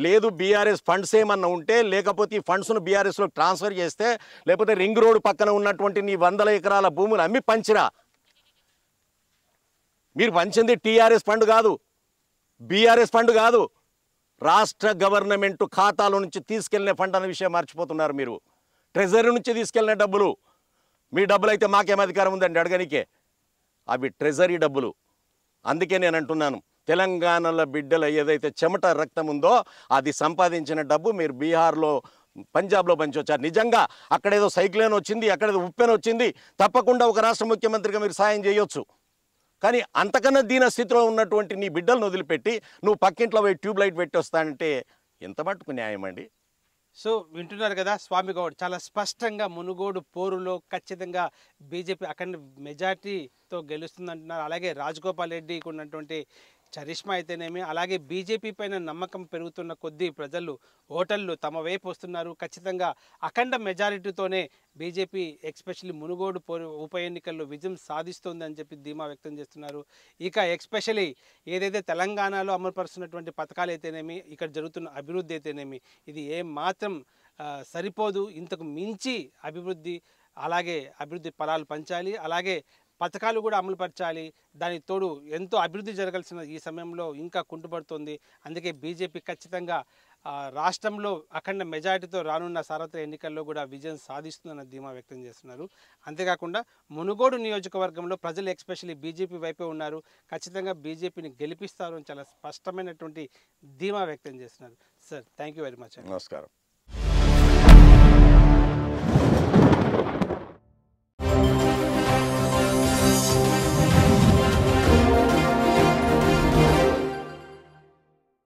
లేదు బీఆర్ఎస్ ఫండ్స్ ఏమన్నా ఉంటే లేకపోతే ఈ ఫండ్స్ను బీఆర్ఎస్లో ట్రాన్స్ఫర్ చేస్తే లేకపోతే రింగ్ రోడ్ పక్కన ఉన్నటువంటి నీ వందల ఎకరాల భూములు అమ్మి పంచిరా మీరు పంచింది టీఆర్ఎస్ ఫండ్ కాదు బీఆర్ఎస్ ఫండ్ కాదు రాష్ట్ర గవర్నమెంట్ ఖాతాల నుంచి తీసుకెళ్లిన ఫండ్ అనే విషయం మర్చిపోతున్నారు మీరు ట్రెజరీ నుంచి తీసుకెళ్లిన డబ్బులు మీ డబ్బులు అయితే మాకేం అధికారం ఉందండి అడగనికే అవి ట్రెజరీ డబ్బులు అందుకే నేను అంటున్నాను తెలంగాణలో బిడ్డల ఏదైతే చెమట రక్తం ఉందో అది సంపాదించిన డబ్బు మీరు బీహార్లో పంజాబ్లో పంచొచ్చారు నిజంగా అక్కడేదో సైక్లోన్ వచ్చింది అక్కడేదో ఉప్పెన్ వచ్చింది తప్పకుండా ఒక రాష్ట్ర ముఖ్యమంత్రిగా మీరు సాయం చేయొచ్చు కానీ అంతకన్నా దీన స్థితిలో ఉన్నటువంటి నీ బిడ్డలను వదిలిపెట్టి నువ్వు పక్కింట్లో పోయి ట్యూబ్ లైట్ పెట్టి వస్తానంటే ఎంత మటుకు న్యాయం అండి సో వింటున్నారు కదా స్వామి గౌడ్ చాలా స్పష్టంగా మునుగోడు పోరులో ఖచ్చితంగా బీజేపీ అక్కడ మెజార్టీతో గెలుస్తుందంటున్నారు అలాగే రాజగోపాల్ రెడ్డి ఉన్నటువంటి చరిష్మా అయితేనేమి అలాగే బీజేపీ పైన నమ్మకం పెరుగుతున్న కొద్దీ ప్రజలు ఓటర్లు తమ వైపు వస్తున్నారు ఖచ్చితంగా అఖండ మెజారిటీతోనే బీజేపీ ఎక్స్పెషల్లీ మునుగోడు ఉప ఎన్నికల్లో విజయం సాధిస్తోందని చెప్పి ధీమా వ్యక్తం చేస్తున్నారు ఇక ఎక్స్పెషలీ ఏదైతే తెలంగాణలో అమలుపరుస్తున్నటువంటి పథకాలు అయితేనేమి ఇక్కడ జరుగుతున్న అభివృద్ధి అయితేనేమి ఇది ఏ మాత్రం సరిపోదు ఇంతకు మించి అభివృద్ధి అలాగే అభివృద్ధి ఫలాలు పంచాలి అలాగే పథకాలు కూడా అమలు పరచాలి దానికి తోడు ఎంతో అభివృద్ధి జరగాల్సిన ఈ సమయంలో ఇంకా కుంటుపడుతుంది అందుకే బీజేపీ ఖచ్చితంగా రాష్ట్రంలో అఖండ మెజారిటీతో రానున్న సార్వత్రిక ఎన్నికల్లో కూడా విజయం సాధిస్తుందన్న ధీమా వ్యక్తం చేస్తున్నారు అంతేకాకుండా మునుగోడు నియోజకవర్గంలో ప్రజలు ఎక్స్పెషల్లీ బీజేపీ వైపే ఉన్నారు ఖచ్చితంగా బీజేపీని గెలిపిస్తారు అని చాలా స్పష్టమైనటువంటి ధీమా వ్యక్తం చేస్తున్నారు sir thank you very much నమస్కారం